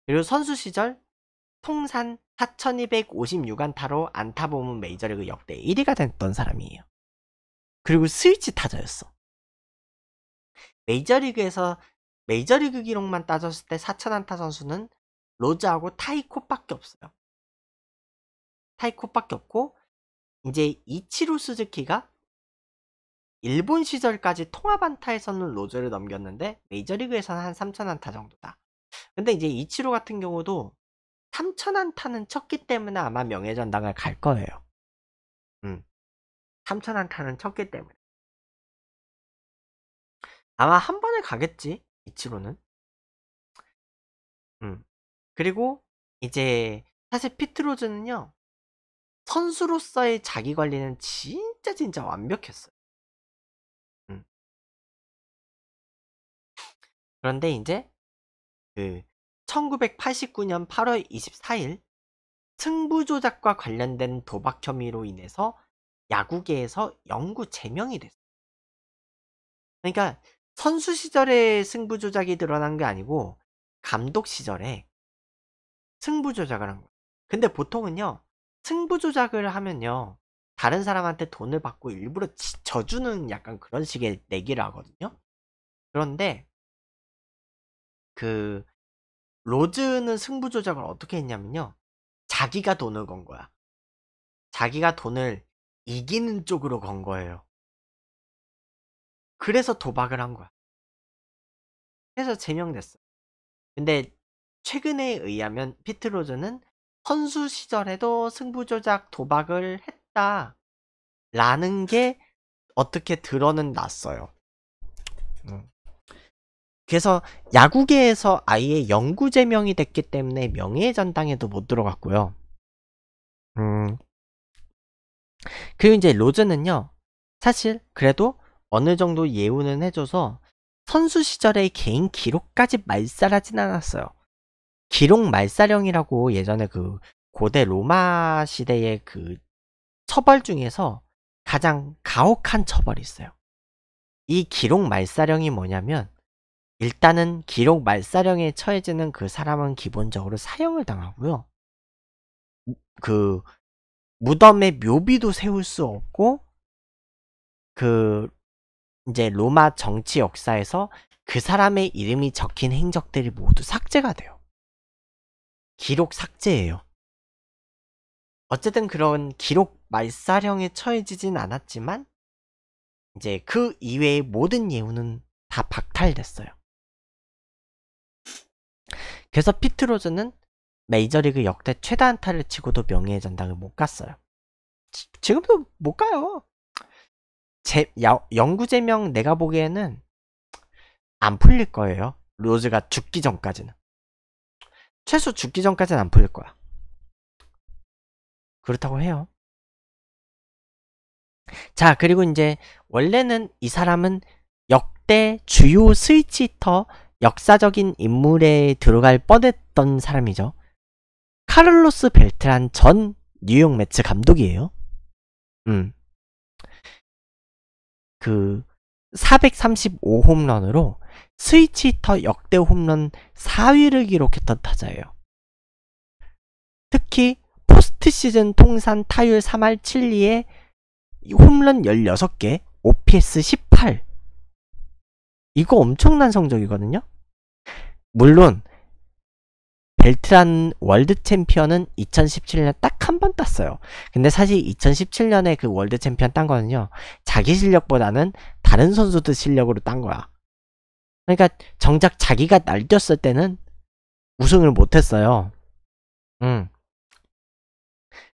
그리고 선수 시절 통산 4,256안타로 안타 보문 메이저리그 역대 1위가 됐던 사람이에요. 그리고 스위치 타자였어. 메이저리그에서 메이저리그 기록만 따졌을 때 4,000안타 선수는 로즈하고 타이코밖에 없어요. 타이코밖에 없고 이제 이치로 스즈키가 일본 시절까지 통합 안타에서는 로저를 넘겼는데 메이저리그에서는 한 3천 안타 정도다. 근데 이제 이치로 같은 경우도 3천 안타는 쳤기 때문에 아마 명예전당을 갈 거예요. 음. 3천 안타는 쳤기 때문에. 아마 한 번에 가겠지. 이치로는. 음. 그리고 이제 사실 피트로즈는요. 선수로서의 자기 관리는 진짜 진짜 완벽했어요. 그런데 이제 그 1989년 8월 24일 승부 조작과 관련된 도박 혐의로 인해서 야구계에서 영구 제명이 됐어요. 그러니까 선수 시절에 승부 조작이 드러난 게 아니고 감독 시절에 승부 조작을 한 거예요. 근데 보통은요. 승부 조작을 하면요. 다른 사람한테 돈을 받고 일부러 지, 져주는 약간 그런 식의 내기를 하거든요. 그런데 그 로즈는 승부 조작을 어떻게 했냐면요. 자기가 돈을 건 거야. 자기가 돈을 이기는 쪽으로 건 거예요. 그래서 도박을 한 거야. 그래서 제명됐어. 근데 최근에 의하면 피트 로즈는 선수 시절에도 승부 조작 도박을 했다. 라는 게 어떻게 드러는 났어요. 음. 그래서 야구계에서 아예 영구제명이 됐기 때문에 명예전당에도 못 들어갔고요. 음. 그리고 이제 로즈는요, 사실 그래도 어느 정도 예우는 해줘서 선수 시절의 개인 기록까지 말살하진 않았어요. 기록 말살형이라고 예전에 그 고대 로마 시대의 그 처벌 중에서 가장 가혹한 처벌이 있어요. 이 기록 말살형이 뭐냐면 일단은 기록 말살형에 처해지는 그 사람은 기본적으로 사형을 당하고요. 그 무덤에 묘비도 세울 수 없고 그 이제 로마 정치 역사에서 그 사람의 이름이 적힌 행적들이 모두 삭제가 돼요. 기록 삭제예요. 어쨌든 그런 기록 말살형에 처해지진 않았지만 이제 그 이외의 모든 예우는 다 박탈됐어요. 그래서 피트로즈는 메이저리그 역대 최다 안타를 치고도 명예의 전당을 못 갔어요. 지, 지금도 못 가요. 제, 야, 영구제명 내가 보기에는 안 풀릴 거예요. 로즈가 죽기 전까지는. 최소 죽기 전까지는 안 풀릴 거야. 그렇다고 해요. 자, 그리고 이제 원래는 이 사람은 역대 주요 스위치터 역사적인 인물에 들어갈 뻔했던 사람이죠. 카를로스 벨트란 전 뉴욕 매츠 감독이에요. 음. 그435 홈런으로 스위치터 히 역대 홈런 4위를 기록했던 타자예요. 특히 포스트 시즌 통산 타율 3할 7리에 홈런 16개, OPS 18. 이거 엄청난 성적이거든요. 물론 벨트란 월드 챔피언은 2017년 에딱 한 번 땄어요. 근데 사실 2017년에 그 월드 챔피언 딴 거는요. 자기 실력보다는 다른 선수들 실력으로 딴 거야. 그러니까 정작 자기가 날뛰었을 때는 우승을 못 했어요. 음.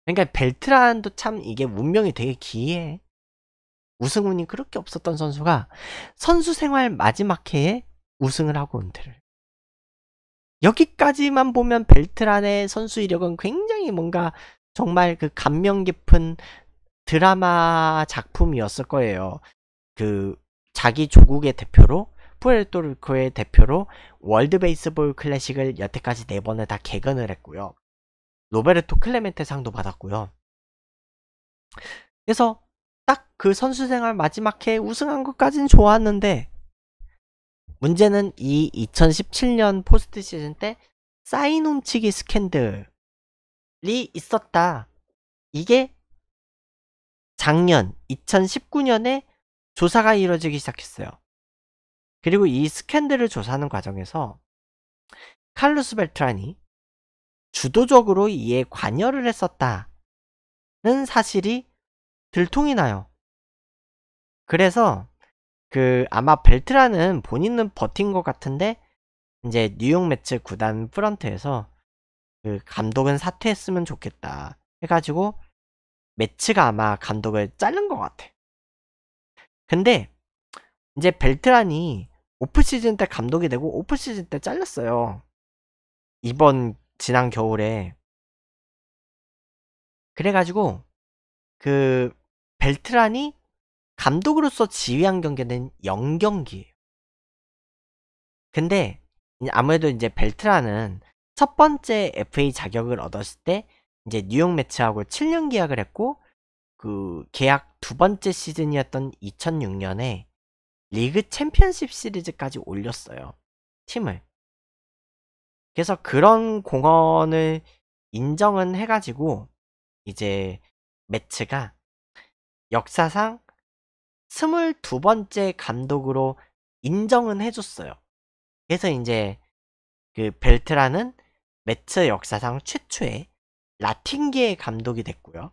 그러니까 벨트란도 참 이게 운명이 되게 기해 우승운이 그렇게 없었던 선수가 선수 생활 마지막 해에 우승을 하고 은퇴를. 여기까지만 보면 벨트란의 선수 이력은 굉장히 뭔가 정말 그 감명 깊은 드라마 작품이었을 거예요. 그 자기 조국의 대표로 푸에르토리코의 대표로 월드 베이스볼 클래식을 여태까지 네 번을 다 개근을 했고요. 로베르토 클레멘테 상도 받았고요. 그래서 딱 그 선수 생활 마지막 해 우승한 것까지는 좋았는데 문제는 이 2017년 포스트 시즌 때 사인 훔치기 스캔들이 있었다. 이게 작년 2019년에 조사가 이뤄지기 시작했어요. 그리고 이 스캔들을 조사하는 과정에서 칼루스 벨트란이 주도적으로 이에 관여를 했었다는 사실이 들통이 나요. 그래서 그 아마 벨트라는 본인은 버틴 것 같은데 이제 뉴욕 매츠 구단 프런트에서 그 감독은 사퇴했으면 좋겠다 해가지고 매츠가 아마 감독을 자른 것 같아. 근데 이제 벨트란이 오프시즌 때 감독이 되고 오프시즌 때 잘렸어요. 이번 지난 겨울에 그래가지고 그 벨트란이 감독으로서 지휘한 경기는 0경기예요. 근데 아무래도 이제 벨트라는 첫 번째 FA 자격을 얻었을 때 이제 뉴욕 매치하고 7년 계약을 했고 그 계약 두 번째 시즌이었던 2006년에 리그 챔피언십 시리즈까지 올렸어요. 팀을. 그래서 그런 공헌을 인정은 해가지고 이제 매츠가 역사상 22번째 감독으로 인정은 해줬어요. 그래서 이제 그 벨트라는 매트 역사상 최초의 라틴계의 감독이 됐고요.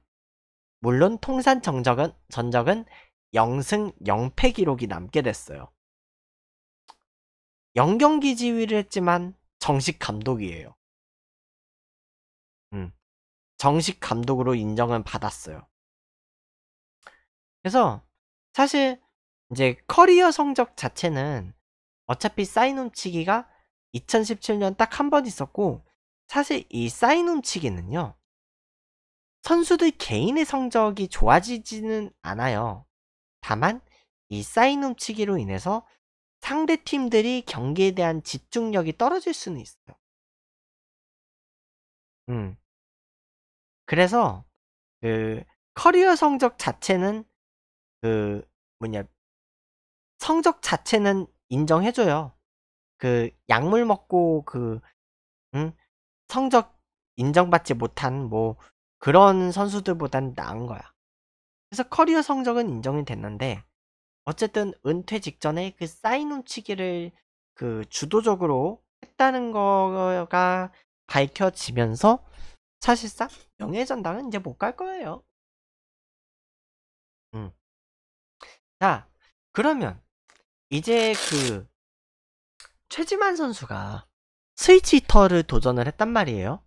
물론 통산 정적은, 전적은 0승 0패 기록이 남게 됐어요. 0경기 지휘를 했지만 정식 감독이에요. 음, 정식 감독으로 인정은 받았어요. 그래서 사실 이제 커리어 성적 자체는 어차피 사인 훔치기가 2017년 딱 한 번 있었고 사실 이 사인 훔치기는요 선수들 개인의 성적이 좋아지지는 않아요. 다만 이 사인 훔치기로 인해서 상대 팀들이 경기에 대한 집중력이 떨어질 수는 있어요. 음. 그래서 그 커리어 성적 자체는 그 뭐냐 성적 자체는 인정해줘요. 그 약물 먹고 그 응? 성적 인정받지 못한 뭐 그런 선수들보단 나은 거야. 그래서 커리어 성적은 인정이 됐는데 어쨌든 은퇴 직전에 그 사인 훔치기를 그 주도적으로 했다는 거가 밝혀지면서 사실상 명예전당은 이제 못 갈 거예요. 음. 자, 그러면 이제 그 최지만 선수가 스위치 히터를 도전을 했단 말이에요.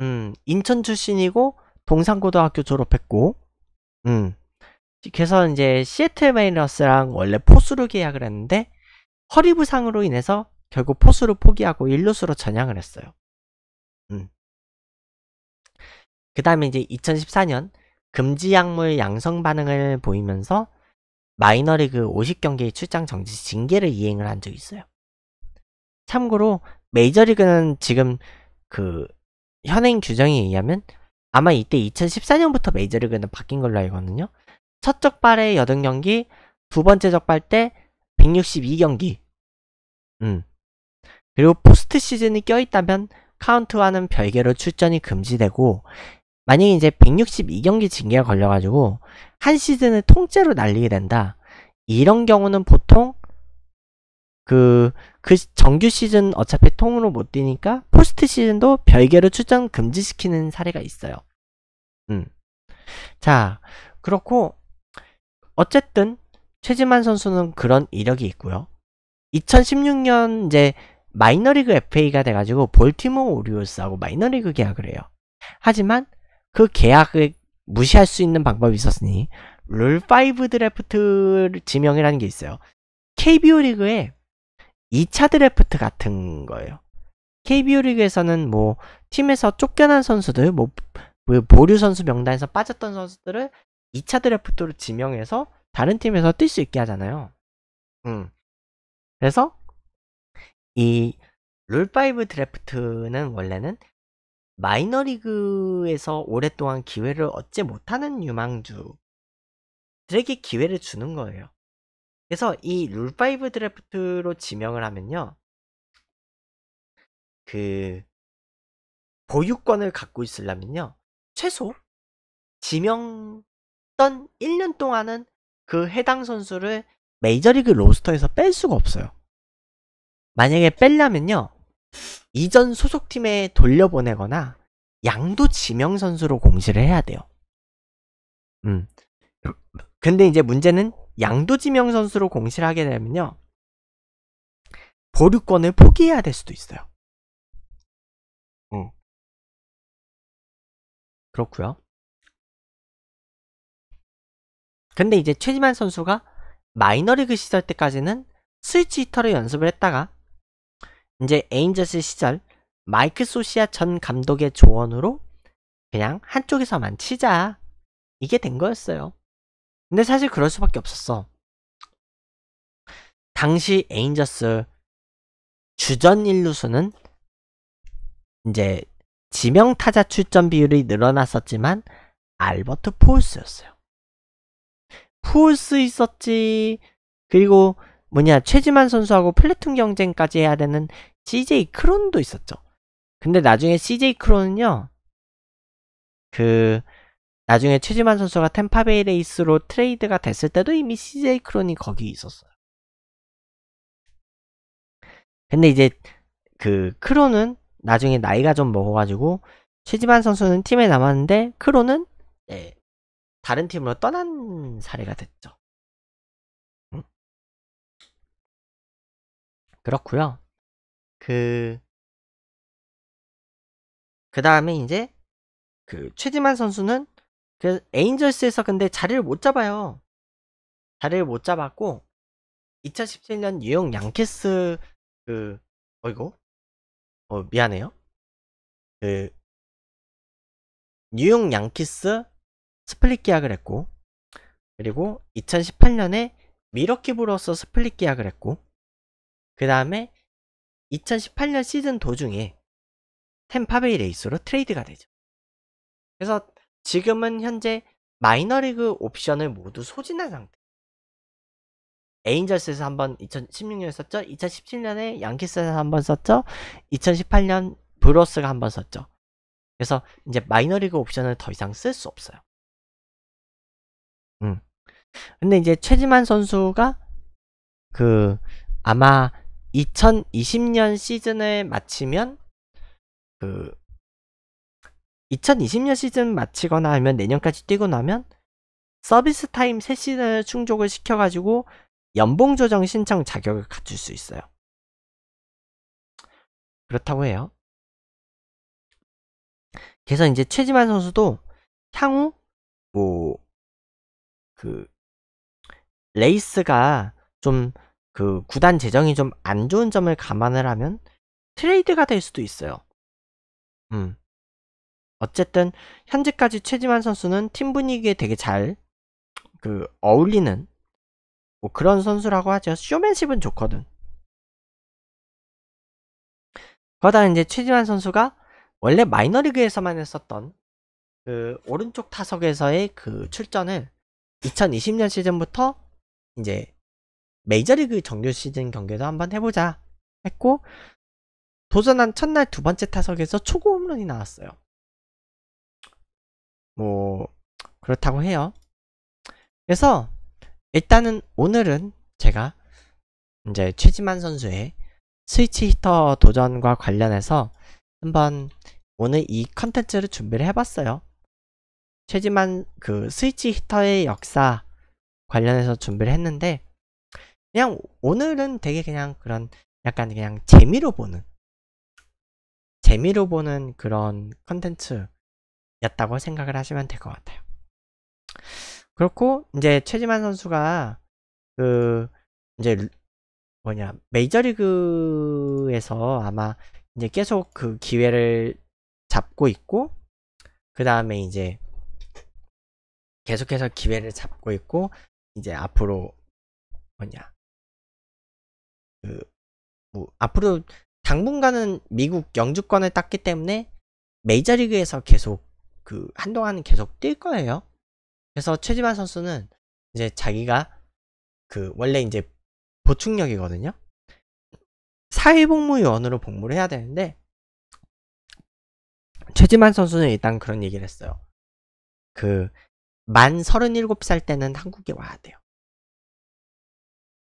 음, 인천 출신이고 동산고등학교 졸업했고, 음, 그래서 이제 시애틀 메이너스랑 원래 포수로 계약을 했는데 허리 부상으로 인해서 결국 포수를 포기하고 일루수로 전향을 했어요. 음. 그 다음에 이제 2014년 금지 약물 양성 반응을 보이면서 마이너리그 50경기 출장 정지 징계를 이행을 한 적이 있어요. 참고로 메이저리그는 지금 그 현행 규정에 의하면 아마 이때 2014년부터 메이저리그는 바뀐 걸로 알거든요. 첫 적발에 80경기, 두 번째 적발 때 162경기. 음. 그리고 포스트 시즌이 껴있다면 카운트와는 별개로 출전이 금지되고 만약에 이제 162경기 징계가 걸려가지고 한 시즌을 통째로 날리게 된다. 이런 경우는 보통 그, 그 정규 시즌 어차피 통으로 못 뛰니까 포스트 시즌도 별개로 출전 금지시키는 사례가 있어요. 음. 자, 그렇고, 어쨌든 최지만 선수는 그런 이력이 있고요. 2016년 이제 마이너리그 FA가 돼가지고 볼티모 오리오스하고 마이너리그 계약을 해요. 하지만 그 계약을 무시할 수 있는 방법이 있었으니 룰5 드래프트 지명이라는 게 있어요. KBO 리그에 2차 드래프트 같은 거예요. KBO 리그에서는 뭐 팀에서 쫓겨난 선수들, 뭐, 뭐 보류 선수 명단에서 빠졌던 선수들을 2차 드래프트로 지명해서 다른 팀에서 뛸 수 있게 하잖아요. 음. 그래서 이 룰5 드래프트는 원래는 마이너리그에서 오랫동안 기회를 얻지 못하는 유망주들에게 기회를 주는 거예요. 그래서 이 룰5 드래프트로 지명을 하면요. 그 보유권을 갖고 있으려면요. 최소 지명던 1년 동안은 그 해당 선수를 메이저리그 로스터에서 뺄 수가 없어요. 만약에 뺄려면요 이전 소속팀에 돌려보내거나 양도 지명 선수로 공시를 해야 돼요. 음. 근데 이제 문제는 양도 지명 선수로 공시를 하게 되면요. 보류권을 포기해야 될 수도 있어요. 음. 그렇구요 근데 이제 최지만 선수가 마이너리그 시절 때까지는 스위치 히터를 연습을 했다가 이제 에인저스 시절 마이크 소시아 전 감독의 조언으로 그냥 한쪽에서만 치자 이게 된 거였어요. 근데 사실 그럴 수밖에 없었어. 당시 에인저스 주전 1루수는 이제 지명 타자 출전 비율이 늘어났었지만 알버트 포울스였어요포울스 있었지. 그리고 뭐냐 최지만 선수하고 플래툰 경쟁까지 해야 되는 CJ 크론도 있었죠. 근데 나중에 CJ 크론은요. 그 나중에 최지만 선수가 템파베이 레이스로 트레이드가 됐을 때도 이미 CJ 크론이 거기 있었어요. 근데 이제 그 크론은 나중에 나이가 좀 먹어가지고 최지만 선수는 팀에 남았는데 크론은 네, 다른 팀으로 떠난 사례가 됐죠. 그렇고요. 그, 그 다음에 이제, 그, 최지만 선수는, 그, 에인절스에서 근데 자리를 못 잡아요. 자리를 못 잡았고, 2017년 뉴욕 양키스, 그, 어이구, 어, 미안해요. 그, 뉴욕 양키스 스플릿 계약을 했고, 그리고 2018년에 미러키 브로서 스플릿 계약을 했고, 그 다음에 2018년 시즌 도중에 템파베이 레이스로 트레이드가 되죠. 그래서 지금은 현재 마이너리그 옵션을 모두 소진한 상태. 에인절스에서 한번 2016년에 썼죠. 2017년에 양키스에서 한번 썼죠. 2018년 브로스가 한번 썼죠. 그래서 이제 마이너리그 옵션을 더 이상 쓸 수 없어요. 음. 근데 이제 최지만 선수가 그 아마 2020년 시즌을 마치면 그 2020년 시즌 마치거나 하면 내년까지 뛰고 나면 서비스 타임 3시즌을 충족을 시켜가지고 연봉 조정 신청 자격을 갖출 수 있어요. 그렇다고 해요. 그래서 이제 최지만 선수도 향후 뭐 그 레이스가 좀그 구단 재정이 좀 안 좋은 점을 감안을 하면 트레이드가 될 수도 있어요. 음. 어쨌든 현재까지 최지만 선수는 팀 분위기에 되게 잘 그 어울리는 뭐 그런 선수라고 하죠. 쇼맨십은 좋거든. 그러다 이제 최지만 선수가 원래 마이너리그에서만 했었던 그 오른쪽 타석에서의 그 출전을 2020년 시즌부터 이제 메이저리그 정규 시즌 경기도 한번 해보자 했고 도전한 첫날 두 번째 타석에서 초고 홈런이 나왔어요. 뭐 그렇다고 해요. 그래서 일단은 오늘은 제가 이제 최지만 선수의 스위치 히터 도전과 관련해서 한번 오늘 이 컨텐츠를 준비를 해봤어요. 최지만 그 스위치 히터의 역사 관련해서 준비를 했는데 그냥 오늘은 되게 그냥 그런 약간 그냥 재미로 보는 재미로 보는 그런 컨텐츠였다고 생각을 하시면 될 것 같아요. 그렇고 이제 최지만 선수가 그 이제 뭐냐 메이저리그에서 아마 이제 계속 그 기회를 잡고 있고 그 다음에 이제 계속해서 기회를 잡고 있고 이제 앞으로 뭐냐 그뭐 앞으로 당분간은 미국 영주권을 땄기 때문에 메이저리그에서 계속 그 한동안은 계속 뛸 거예요. 그래서 최지만 선수는 이제 자기가 그 원래 이제 보충력이거든요. 사회복무요원으로 복무를 해야 되는데 최지만 선수는 일단 그런 얘기를 했어요. 그만 37살 때는 한국에 와야 돼요.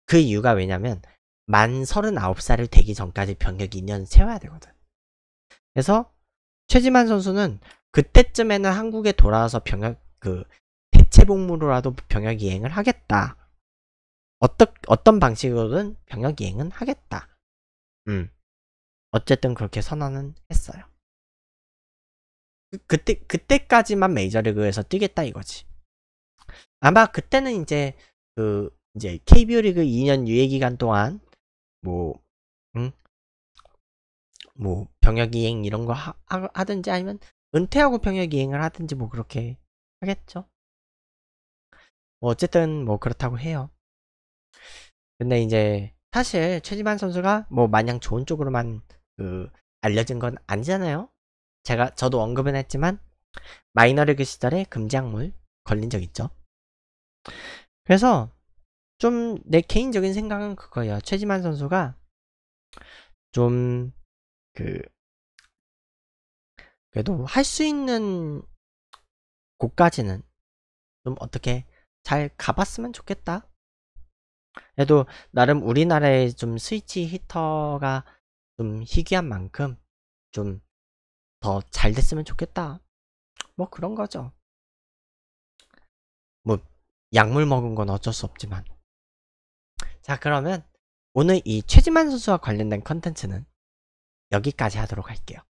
그 이유가 왜냐면 만 39살을 되기 전까지 병역 2년 채워야 되거든. 그래서 최지만 선수는 그때쯤에는 한국에 돌아와서 병역 그 대체 복무로라도 병역 이행을 하겠다. 어떤 어떤 방식으로든 병역 이행은 하겠다. 음. 어쨌든 그렇게 선언은 했어요. 그, 그때 그때까지만 메이저리그에서 뛰겠다 이거지. 아마 그때는 이제 그 이제 KBO 리그 2년 유예 기간 동안 뭐, 응? 뭐, 병역이행 이런 거 하, 하든지 아니면 은퇴하고 병역이행을 하든지 뭐 그렇게 하겠죠. 뭐 어쨌든 뭐 그렇다고 해요. 근데 이제 사실 최지만 선수가 뭐 마냥 좋은 쪽으로만 그 알려진 건 아니잖아요. 제가 저도 언급은 했지만 마이너리그 시절에 금지약물 걸린 적 있죠. 그래서 좀내 개인적인 생각은 그거예요. 최지만 선수가 좀 그 그래도 할 수 있는 곳까지는 좀 어떻게 잘 가봤으면 좋겠다. 그래도 나름 우리나라의 좀 스위치 히터가 좀 희귀한 만큼 좀 더 잘 됐으면 좋겠다. 뭐 그런 거죠. 뭐 약물 먹은 건 어쩔 수 없지만. 자 그러면 오늘 이 최지만 선수와 관련된 컨텐츠는 여기까지 하도록 할게요.